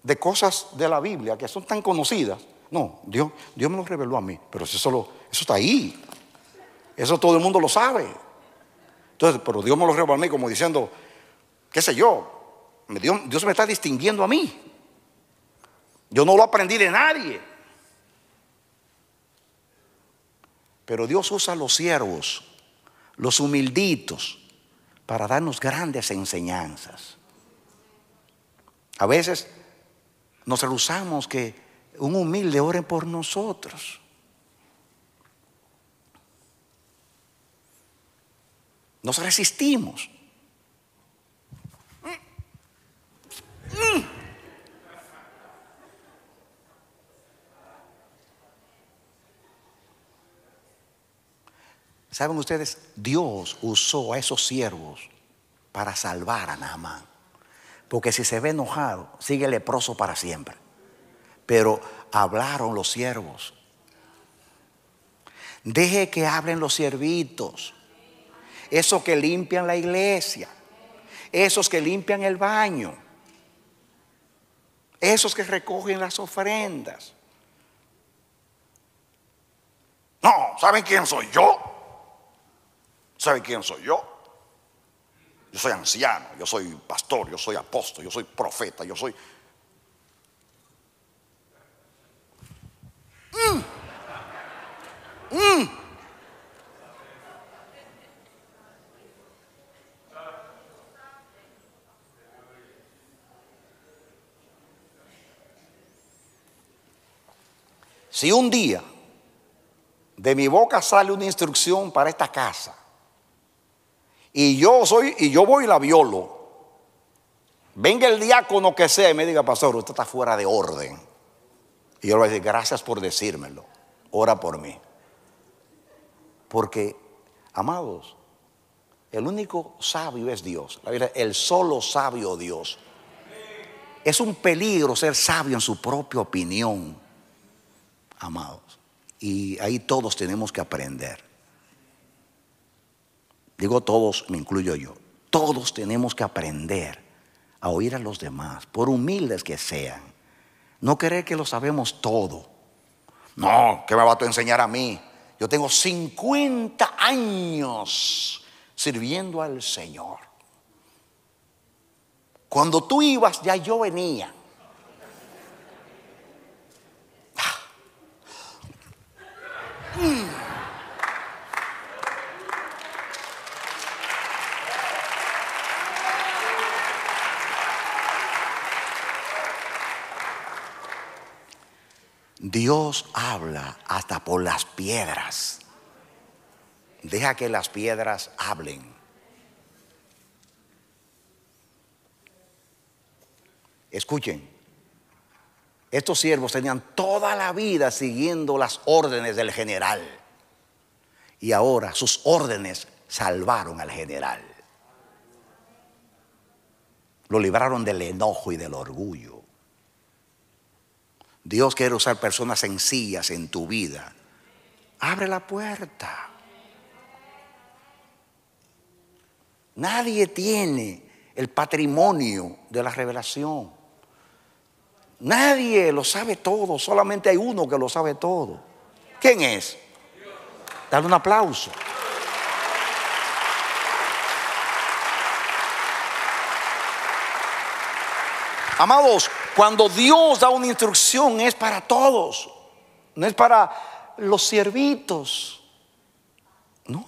de cosas de la Biblia que son tan conocidas no, Dios, Dios me lo reveló a mí, pero eso, está ahí. Eso todo el mundo lo sabe. Entonces, pero Dios me lo reveló a mí como diciendo, qué sé yo, Dios, Dios me está distinguiendo a mí. Yo no lo aprendí de nadie. Pero Dios usa a los siervos, los humilditos, para darnos grandes enseñanzas. A veces nos rehusamos que un humilde ore por nosotros. Nos resistimos. ¿Saben ustedes? Dios usó a esos siervos para salvar a Naamán. Porque si se ve enojado, sigue leproso para siempre pero hablaron los siervos. Deje que hablen los siervitos, esos que limpian la iglesia, esos que limpian el baño, esos que recogen las ofrendas. No, ¿saben quién soy yo? ¿Saben quién soy yo? Yo soy anciano, yo soy pastor, yo soy apóstol, yo soy profeta, yo soy Si un día de mi boca sale una instrucción para esta casa y yo soy y yo voy la violo, venga el diácono que sea y me diga, pastor, usted está fuera de orden. Y yo le voy a decir, gracias por decírmelo. Ora por mí. Porque, amados, el único sabio es Dios. La el solo sabio Dios. Es un peligro ser sabio en su propia opinión, amados. Y ahí todos tenemos que aprender. Digo todos, me incluyo yo. Todos tenemos que aprender a oír a los demás, por humildes que sean. No creer que lo sabemos todo. No, ¿qué me vas a enseñar a mí? Yo tengo 50 años sirviendo al Señor. Cuando tú ibas, ya yo venía. Ah. Mm. Dios habla hasta por las piedras. Deja que las piedras hablen. Escuchen, estos siervos tenían toda la vida siguiendo las órdenes del general. Y ahora sus órdenes salvaron al general. Lo libraron del enojo y del orgullo. Dios quiere usar personas sencillas en tu vida. Abre la puerta. Nadie tiene el patrimonio de la revelación. Nadie lo sabe todo, solamente hay uno que lo sabe todo. ¿Quién es? Dale un aplauso. Amados, cuando Dios da una instrucción es para todos, no es para los siervitos. No,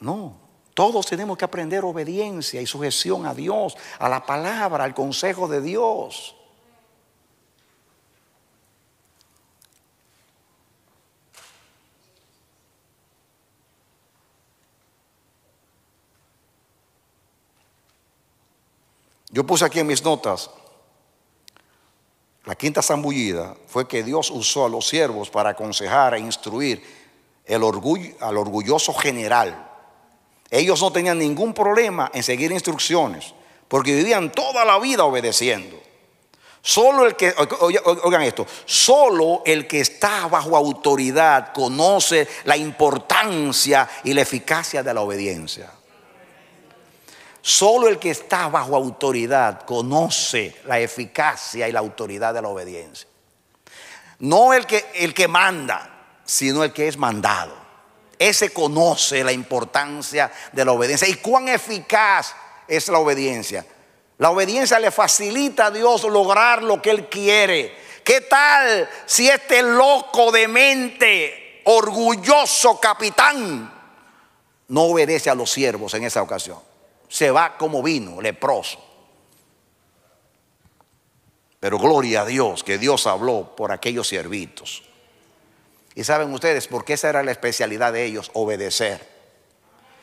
no, todos tenemos que aprender obediencia y sujeción a Dios, a la palabra, al consejo de Dios. Yo puse aquí en mis notas, la quinta zambullida fue que Dios usó a los siervos para aconsejar e instruir al orgulloso general. Ellos no tenían ningún problema en seguir instrucciones, porque vivían toda la vida obedeciendo. Solo el que, oigan esto, solo el que está bajo autoridad conoce la importancia y la eficacia de la obediencia. Solo el que está bajo autoridad conoce la eficacia y la autoridad de la obediencia. No el que, el que manda, sino el que es mandado. Ese conoce la importancia de la obediencia y cuán eficaz es la obediencia. La obediencia le facilita a Dios lograr lo que Él quiere. ¿Qué tal si este loco de mente, orgulloso capitán, no obedece a los siervos en esa ocasión? se va como vino, leproso. Pero gloria a Dios que Dios habló por aquellos siervitos. Y saben ustedes, porque esa era la especialidad de ellos, obedecer.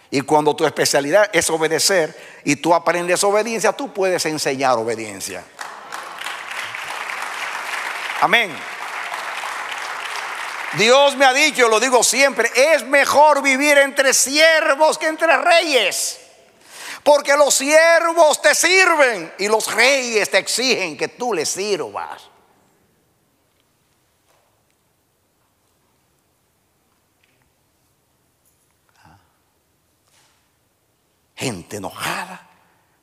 Y cuando tu especialidad es obedecer y tú aprendes obediencia, tú puedes enseñar obediencia. Amén. Dios me ha dicho, lo digo siempre, es mejor vivir entre siervos que entre reyes. Porque los siervos te sirven y los reyes te exigen que tú les sirvas. Gente enojada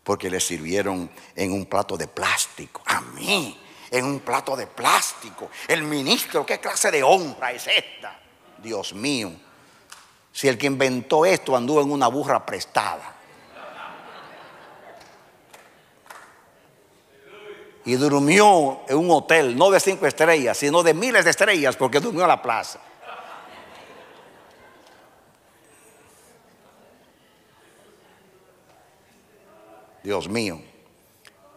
porque le sirvieron en un plato de plástico. A mí, en un plato de plástico. El ministro, ¿qué clase de honra es esta? Dios mío, si el que inventó esto anduvo en una burra prestada. y durmió en un hotel, no de cinco estrellas, sino de miles de estrellas, porque durmió en la plaza. Dios mío,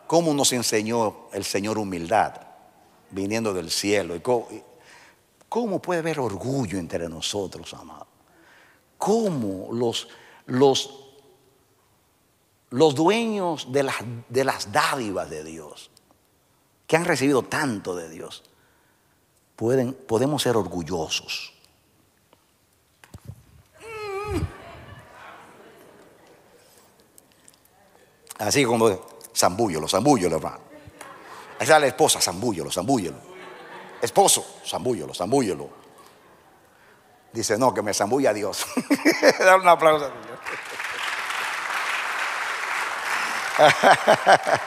¿cómo nos enseñó el Señor humildad viniendo del cielo? ¿Cómo puede haber orgullo entre nosotros, amado? ¿Cómo los, los, los dueños de las, de las dádivas de Dios que han recibido tanto de Dios, pueden, podemos ser orgullosos. Así como zambullelo zambullelo hermano. Ahí está la esposa, zambullelo zambullelo Esposo, zambullelo zambullelo Dice, no, que me zambulla Dios. Dar un aplauso a Dios.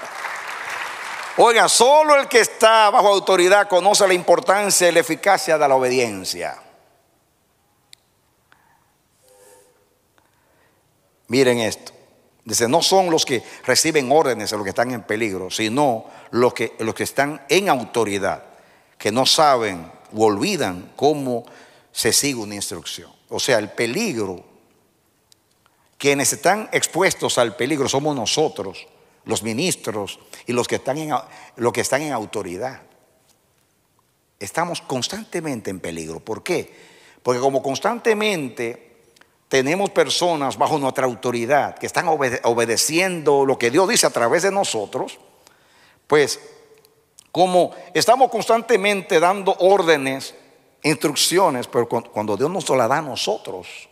Oiga, solo el que está bajo autoridad conoce la importancia y la eficacia de la obediencia. Miren esto. Dice, no son los que reciben órdenes los que están en peligro, sino los que, los que están en autoridad, que no saben o olvidan cómo se sigue una instrucción. O sea, el peligro, quienes están expuestos al peligro somos nosotros los ministros y los que están en, que están en autoridad. Estamos constantemente en peligro. ¿Por qué? Porque como constantemente tenemos personas bajo nuestra autoridad que están obedeciendo lo que Dios dice a través de nosotros, pues como estamos constantemente dando órdenes, instrucciones, pero cuando Dios nos la da a nosotros,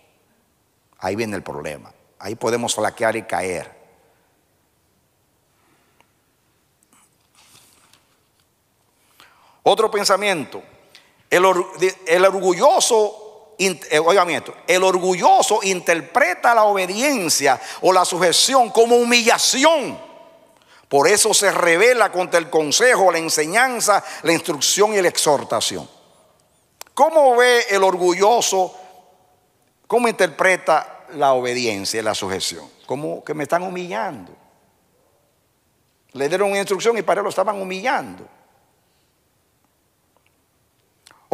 ahí viene el problema. Ahí podemos flaquear y caer. Otro pensamiento. El, orgulloso, eh, oigan esto, el orgulloso interpreta la obediencia o la sujeción como humillación. Por eso se revela contra el consejo, la enseñanza, la instrucción y la exhortación. ¿Cómo ve el orgulloso? ¿Cómo interpreta la obediencia y la sujeción? Como que me están humillando. Le dieron una instrucción y para él lo estaban humillando.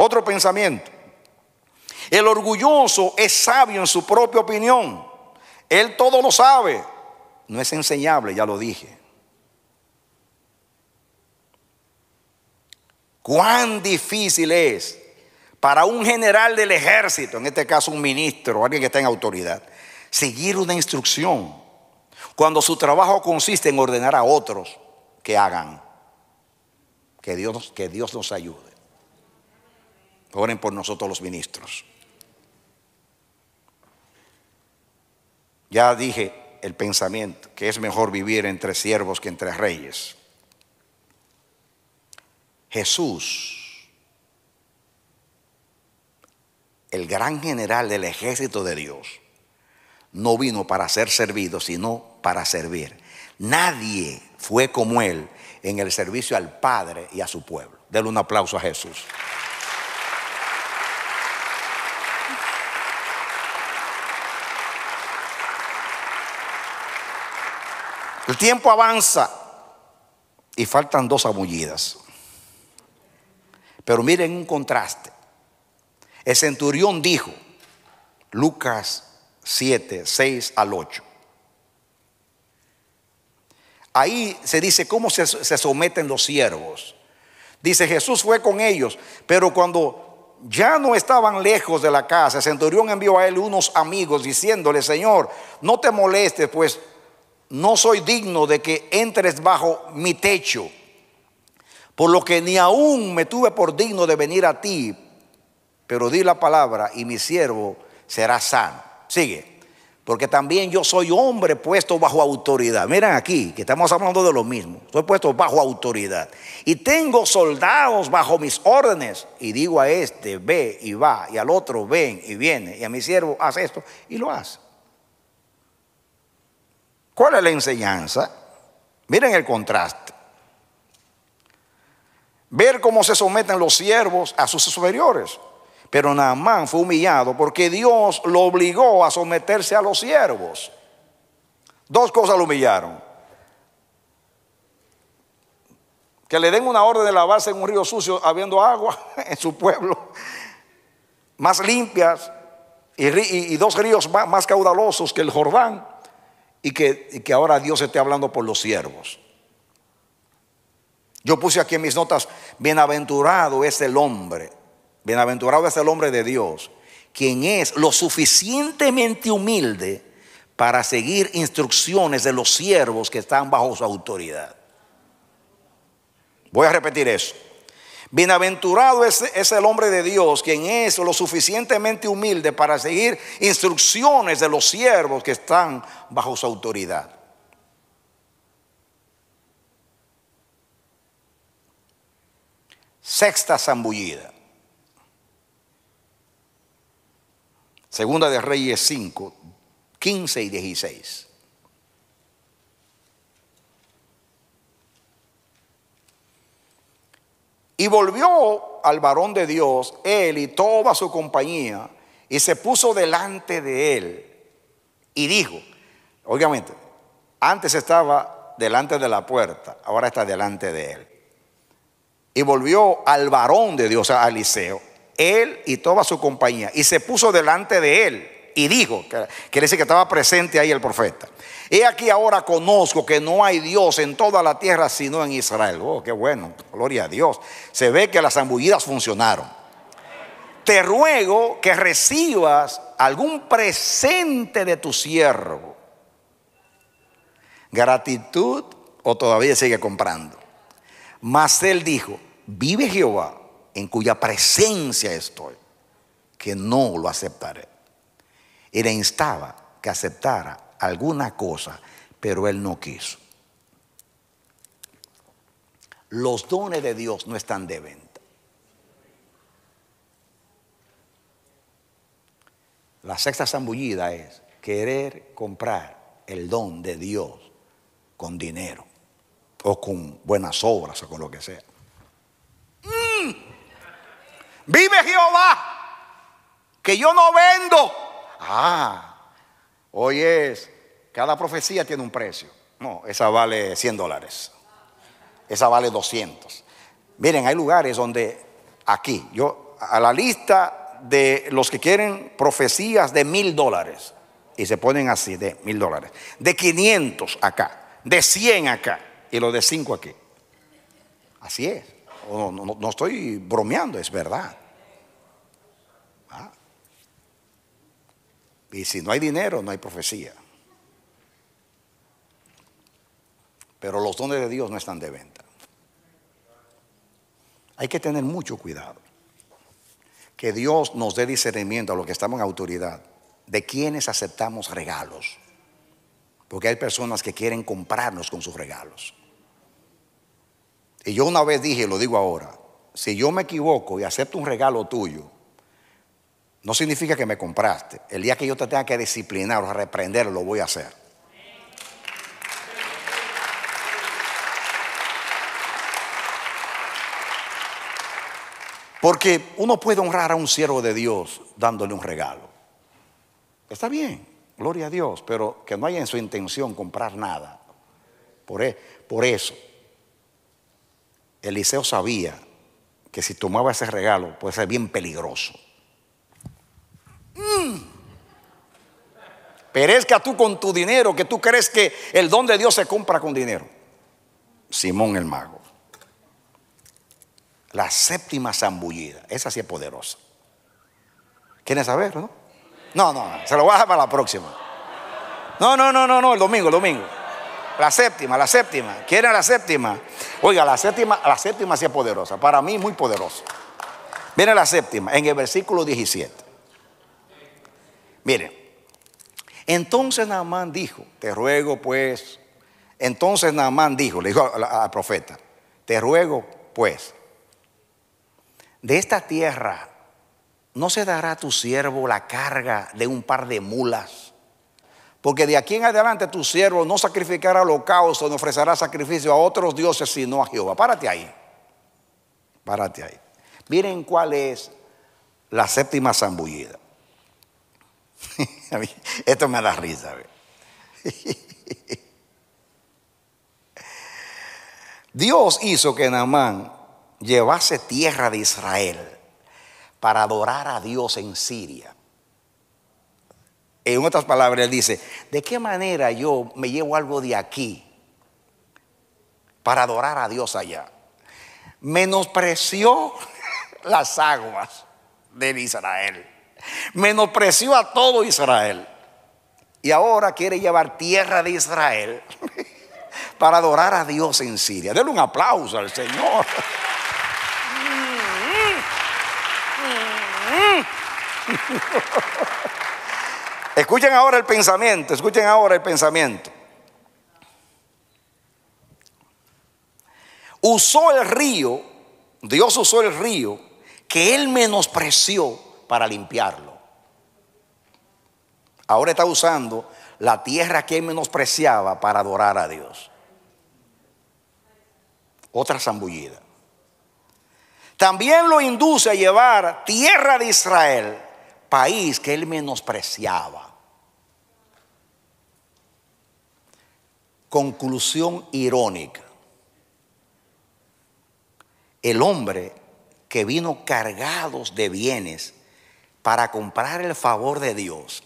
Otro pensamiento. El orgulloso es sabio en su propia opinión. Él todo lo sabe. No es enseñable, ya lo dije. Cuán difícil es para un general del ejército, en este caso un ministro, alguien que está en autoridad, seguir una instrucción cuando su trabajo consiste en ordenar a otros que hagan. Que Dios, que Dios nos ayude. Oren por nosotros los ministros. Ya dije el pensamiento, que es mejor vivir entre siervos que entre reyes. Jesús, el gran general del ejército de Dios, no vino para ser servido, sino para servir. Nadie fue como él en el servicio al Padre y a su pueblo. Denle un aplauso a Jesús. El tiempo avanza y faltan dos abullidas. Pero miren un contraste. El centurión dijo, Lucas 7, 6 al 8. Ahí se dice cómo se, se, someten los siervos. Dice Jesús fue con ellos, pero cuando ya no estaban lejos de la casa, el centurión envió a él unos amigos diciéndole, Señor, no te molestes, pues no soy digno de que entres bajo mi techo, por lo que ni aún me tuve por digno de venir a ti, pero di la palabra y mi siervo será sano. Sigue, porque también yo soy hombre puesto bajo autoridad. Miren aquí, que estamos hablando de lo mismo. Soy puesto bajo autoridad. Y tengo soldados bajo mis órdenes. Y digo a este, ve y va, y al otro, ven y viene. Y a mi siervo, haz esto y lo hace. ¿Cuál es la enseñanza? Miren el contraste. Ver cómo se someten los siervos a sus superiores. Pero Naamán fue humillado porque Dios lo obligó a someterse a los siervos. Dos cosas lo humillaron. Que le den una orden de lavarse en un río sucio habiendo agua en su pueblo más limpias y, dos ríos más caudalosos que el Jordán y que, que ahora Dios esté hablando por los siervos. Yo puse aquí en mis notas, bienaventurado es el hombre, bienaventurado es el hombre de Dios, quien es lo suficientemente humilde para seguir instrucciones de los siervos que están bajo su autoridad. Voy a repetir eso. Bienaventurado es, el hombre de Dios, quien es lo suficientemente humilde para seguir instrucciones de los siervos que están bajo su autoridad. Sexta zambullida. Segunda de Reyes 5, 15 y 16. Y volvió al varón de Dios, él y toda su compañía, y se puso delante de él. Y dijo, obviamente, antes estaba delante de la puerta, ahora está delante de él. Y volvió al varón de Dios, a Eliseo, él y toda su compañía, y se puso delante de él. Y dijo, quiere decir que estaba presente ahí el profeta. He aquí ahora conozco que no hay Dios en toda la tierra sino en Israel. Oh, qué bueno, gloria a Dios. Se ve que las zambullidas funcionaron. Te ruego que recibas algún presente de tu siervo. Gratitud o todavía sigue comprando. Mas él dijo, vive Jehová en cuya presencia estoy, que no lo aceptaré. Y le instaba que aceptara alguna cosa, pero él no quiso. Los dones de Dios no están de venta. La sexta zambullida es querer comprar el don de Dios con dinero o con buenas obras o con lo que sea. Mm. Vive Jehová, que yo no vendo. Ah, Hoy es, cada profecía tiene un precio. No, esa vale 100 dólares. Esa vale 200. Miren, hay lugares donde aquí, yo a la lista de los que quieren profecías de mil dólares, y se ponen así, de mil dólares, de 500 acá, de 100 acá, y los de 5 aquí. Así es. No, no estoy bromeando, es verdad. ¿Ah? Y si no hay dinero, no hay profecía. Pero los dones de Dios no están de venta. Hay que tener mucho cuidado. Que Dios nos dé discernimiento a los que estamos en autoridad de quienes aceptamos regalos. Porque hay personas que quieren comprarnos con sus regalos. Y yo una vez dije, y lo digo ahora, si yo me equivoco y acepto un regalo tuyo, no significa que me compraste. El día que yo te tenga que disciplinar o reprender, lo voy a hacer. Porque uno puede honrar a un siervo de Dios dándole un regalo. Está bien, gloria a Dios, pero que no haya en su intención comprar nada. Por, e, por eso, Eliseo sabía que si tomaba ese regalo puede ser bien peligroso. Mm. Perezca tú con tu dinero, que tú crees que el don de Dios se compra con dinero. Simón el mago. La séptima zambullida, esa sí es poderosa. ¿Quieren saber, no? No, no, se lo voy a dejar para la próxima. No, no, no, no, no, el domingo, el domingo. La séptima, la séptima. era la séptima? Oiga, la séptima, la séptima sí es poderosa. Para mí, muy poderosa. Viene la séptima, en el versículo 17. Miren, entonces Naamán dijo, te ruego pues, entonces Naamán dijo, le dijo al profeta, te ruego pues, de esta tierra no se dará a tu siervo la carga de un par de mulas, porque de aquí en adelante tu siervo no sacrificará holocausto, no ofrecerá sacrificio a otros dioses, sino a Jehová. Párate ahí, párate ahí. Miren cuál es la séptima zambullida. Esto me da risa. Dios hizo que Naamán llevase tierra de Israel para adorar a Dios en Siria. En otras palabras, él dice, ¿de qué manera yo me llevo algo de aquí para adorar a Dios allá? Menospreció las aguas de Israel. Menospreció a todo Israel. Y ahora quiere llevar tierra de Israel para adorar a Dios en Siria. Denle un aplauso al Señor. Escuchen ahora el pensamiento, escuchen ahora el pensamiento. Usó el río, Dios usó el río que él menospreció para limpiarlo. Ahora está usando la tierra que él menospreciaba para adorar a Dios. Otra zambullida. También lo induce a llevar tierra de Israel, país que él menospreciaba. Conclusión irónica. El hombre que vino cargados de bienes para comprar el favor de Dios,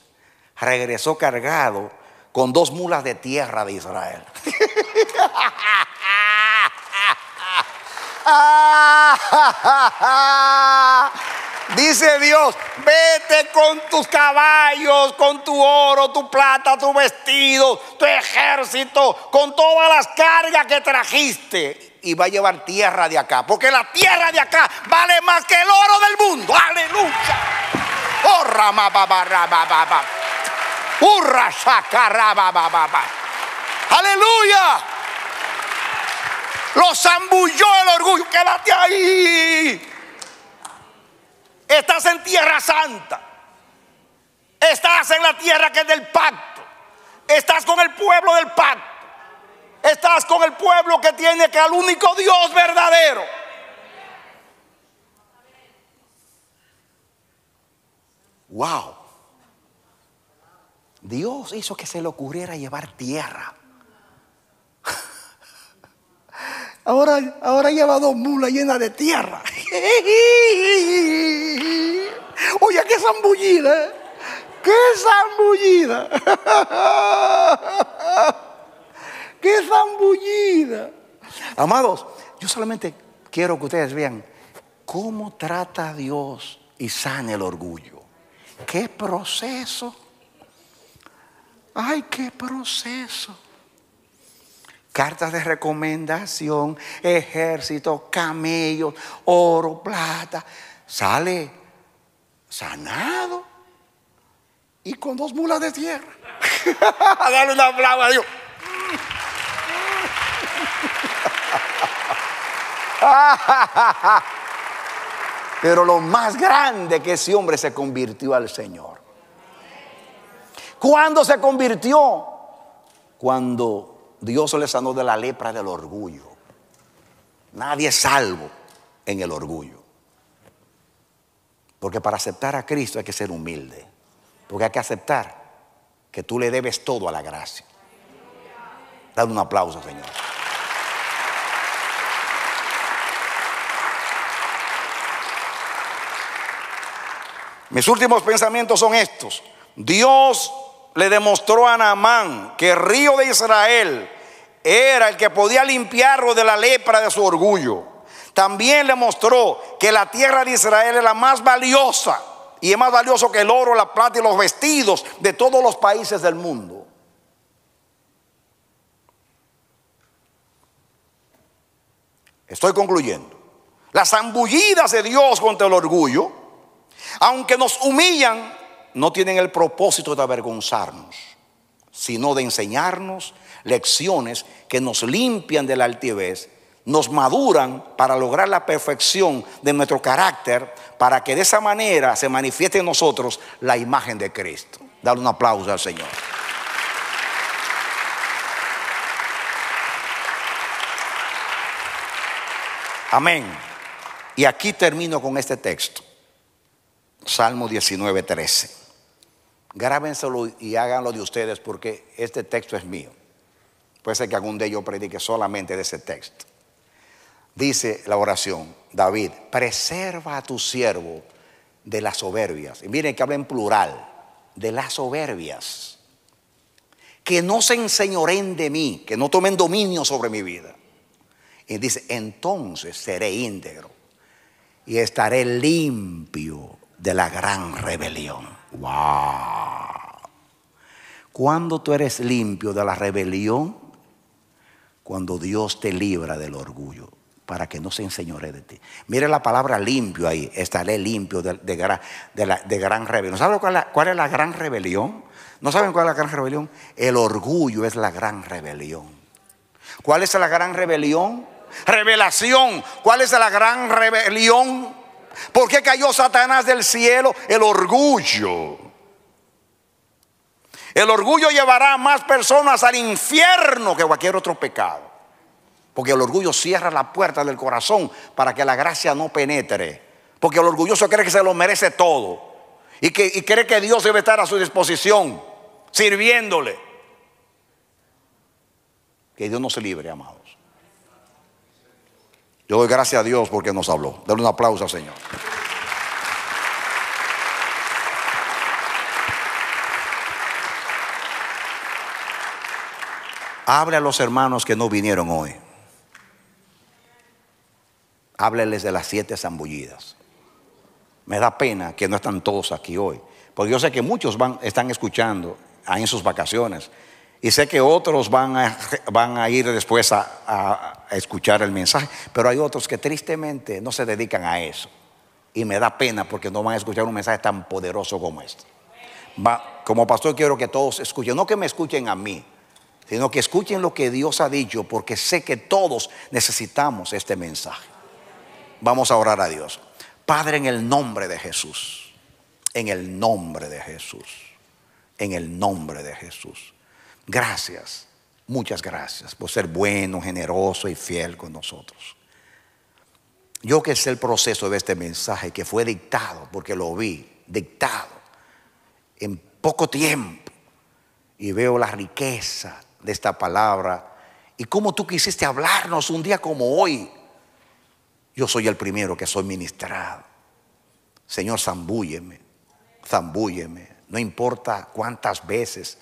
regresó cargado con dos mulas de tierra de Israel. Dice Dios, vete con tus caballos, con tu oro, tu plata, tu vestido, tu ejército, con todas las cargas que trajiste y va a llevar tierra de acá. Porque la tierra de acá vale más que el oro del mundo. Aleluya. Oh, ma hurra ba ba Urra, Aleluya. Lo zambulló el orgullo. Quédate ahí. Estás en tierra santa. Estás en la tierra que es del pacto. Estás con el pueblo del pacto. Estás con el pueblo que tiene que al único Dios verdadero. Wow. Dios hizo que se le ocurriera llevar tierra. Ahora, ahora lleva dos mulas llenas de tierra. Oye, qué zambullida. ¿eh? Qué zambullida. ¡Qué zambullida! Amados, yo solamente quiero que ustedes vean cómo trata Dios y sana el orgullo. ¡Qué proceso! ¡Ay, qué proceso! Cartas de recomendación, ejército, camellos, oro, plata. Sale sanado y con dos mulas de tierra. Dale una aplauso a Dios. Pero lo más grande que ese hombre se convirtió al Señor. ¿Cuándo se convirtió? Cuando Dios le sanó de la lepra del orgullo. Nadie es salvo en el orgullo. Porque para aceptar a Cristo hay que ser humilde. Porque hay que aceptar que tú le debes todo a la gracia. Dale un aplauso, Señor. Mis últimos pensamientos son estos. Dios le demostró a Naamán que el río de Israel era el que podía limpiarlo de la lepra de su orgullo. También le mostró que la tierra de Israel era más valiosa y es más valioso que el oro, la plata y los vestidos de todos los países del mundo. Estoy concluyendo. Las zambullidas de Dios contra el orgullo aunque nos humillan, no tienen el propósito de avergonzarnos, sino de enseñarnos lecciones que nos limpian de la altivez, nos maduran para lograr la perfección de nuestro carácter, para que de esa manera se manifieste en nosotros la imagen de Cristo. Dale un aplauso al Señor. Amén. Y aquí termino con este texto. Salmo 19, 13. Grábenselo y háganlo de ustedes porque este texto es mío. Puede ser que algún día yo predique solamente de ese texto. Dice la oración, David, preserva a tu siervo de las soberbias. Y miren que habla en plural, de las soberbias. Que no se enseñoren de mí, que no tomen dominio sobre mi vida. Y dice, entonces seré íntegro y estaré limpio de la gran rebelión. ¡Wow! Cuando tú eres limpio de la rebelión, cuando Dios te libra del orgullo, para que no se enseñore de ti. Mire la palabra limpio ahí, estaré limpio de, la, gran rebelión. ¿Saben cuál es la gran rebelión? ¿No saben cuál es la gran rebelión? El orgullo es la gran rebelión. ¿Cuál es la gran rebelión? Revelación. ¿Cuál es la gran rebelión? ¿Por qué cayó Satanás del cielo? El orgullo. El orgullo llevará a más personas al infierno que cualquier otro pecado. Porque el orgullo cierra la puerta del corazón para que la gracia no penetre. Porque el orgulloso cree que se lo merece todo. Y, que, y cree que Dios debe estar a su disposición, sirviéndole. Que Dios no se libre, amado. Le doy gracias a Dios porque nos habló. Dale un aplauso al Señor. Hable a los hermanos que no vinieron hoy. Hábleles de las siete zambullidas. Me da pena que no están todos aquí hoy. Porque yo sé que muchos van, están escuchando en sus vacaciones. Y sé que otros van a, van a ir después a, escuchar el mensaje, pero hay otros que tristemente no se dedican a eso. Y me da pena porque no van a escuchar un mensaje tan poderoso como este. como pastor quiero que todos escuchen, no que me escuchen a mí, sino que escuchen lo que Dios ha dicho, porque sé que todos necesitamos este mensaje. Vamos a orar a Dios. Padre, en el nombre de Jesús, en el nombre de Jesús, en el nombre de Jesús. Gracias, muchas gracias por ser bueno, generoso y fiel con nosotros. Yo que sé el proceso de este mensaje, que fue dictado, porque lo vi, dictado, en poco tiempo, y veo la riqueza de esta palabra, y cómo tú quisiste hablarnos un día como hoy. Yo soy el primero que soy ministrado. Señor, zambúyeme zambúyeme no importa cuántas veces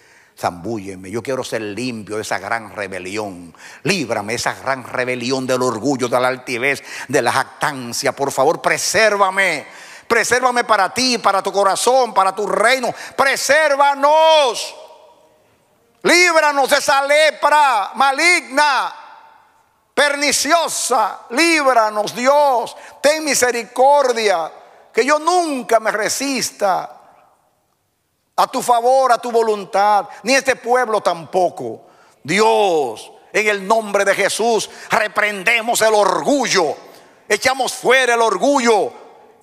yo quiero ser limpio de esa gran rebelión. Líbrame de esa gran rebelión del orgullo, de la altivez, de la jactancia. Por favor, presérvame. Presérvame para ti, para tu corazón, para tu reino. Presérvanos. Líbranos de esa lepra maligna, perniciosa. Líbranos, Dios. Ten misericordia. Que yo nunca me resista a tu favor, a tu voluntad, ni este pueblo tampoco. Dios, en el nombre de Jesús, reprendemos el orgullo, echamos fuera el orgullo.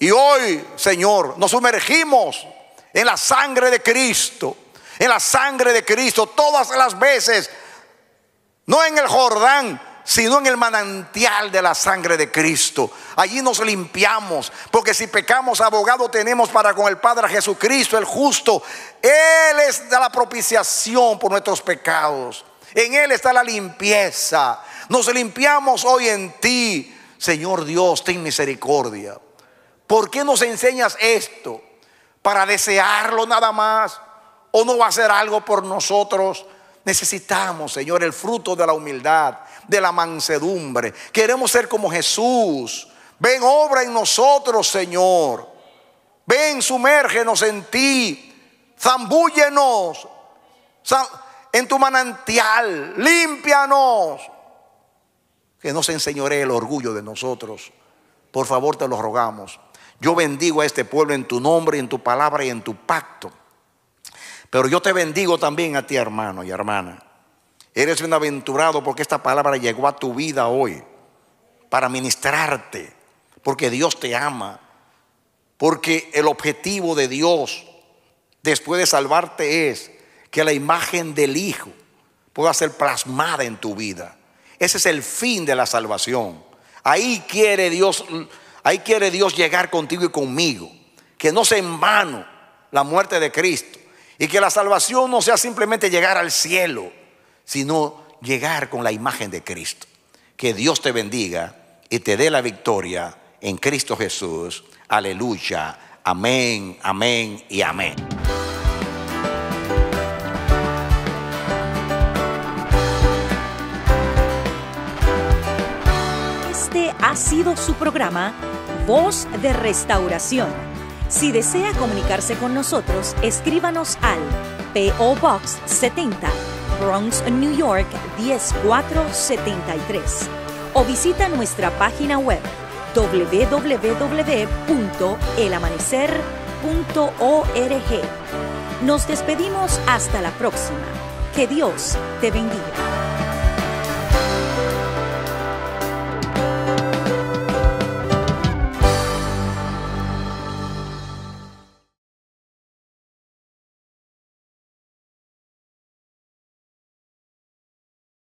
Y hoy, Señor, nos sumergimos en la sangre de Cristo, en la sangre de Cristo todas las veces, no en el Jordán, sino en el manantial de la sangre de Cristo. Allí nos limpiamos, porque si pecamos, abogado tenemos para con el Padre Jesucristo, el justo. Él es la propiciación por nuestros pecados. En Él está la limpieza. Nos limpiamos hoy en ti. Señor Dios, ten misericordia. ¿Por qué nos enseñas esto? ¿Para desearlo nada más? ¿O no va a hacer algo por nosotros? Necesitamos, Señor, el fruto de la humildad, de la mansedumbre. Queremos ser como Jesús. Ven, obra en nosotros, Señor. Ven, sumérgenos en ti. Zambúllenos en tu manantial. Límpianos. Que no se enseñore el orgullo de nosotros. Por favor, te lo rogamos. Yo bendigo a este pueblo en tu nombre, en tu palabra y en tu pacto. Pero yo te bendigo también a ti, hermano y hermana. Eres aventurado porque esta palabra llegó a tu vida hoy para ministrarte, porque Dios te ama, porque el objetivo de Dios después de salvarte es que la imagen del Hijo pueda ser plasmada en tu vida. Ese es el fin de la salvación. Ahí quiere Dios, ahí quiere Dios llegar contigo y conmigo. Que no sea en vano la muerte de Cristo. Y que la salvación no sea simplemente llegar al cielo sino llegar con la imagen de Cristo. Que Dios te bendiga y te dé la victoria en Cristo Jesús. Aleluya. Amén, amén y amén. Este ha sido su programa Voz de Restauración. Si desea comunicarse con nosotros, escríbanos al PO Box 70 Bronx, New York 10473 o visita nuestra página web www.elamanecer.org. Nos despedimos hasta la próxima. Que Dios te bendiga.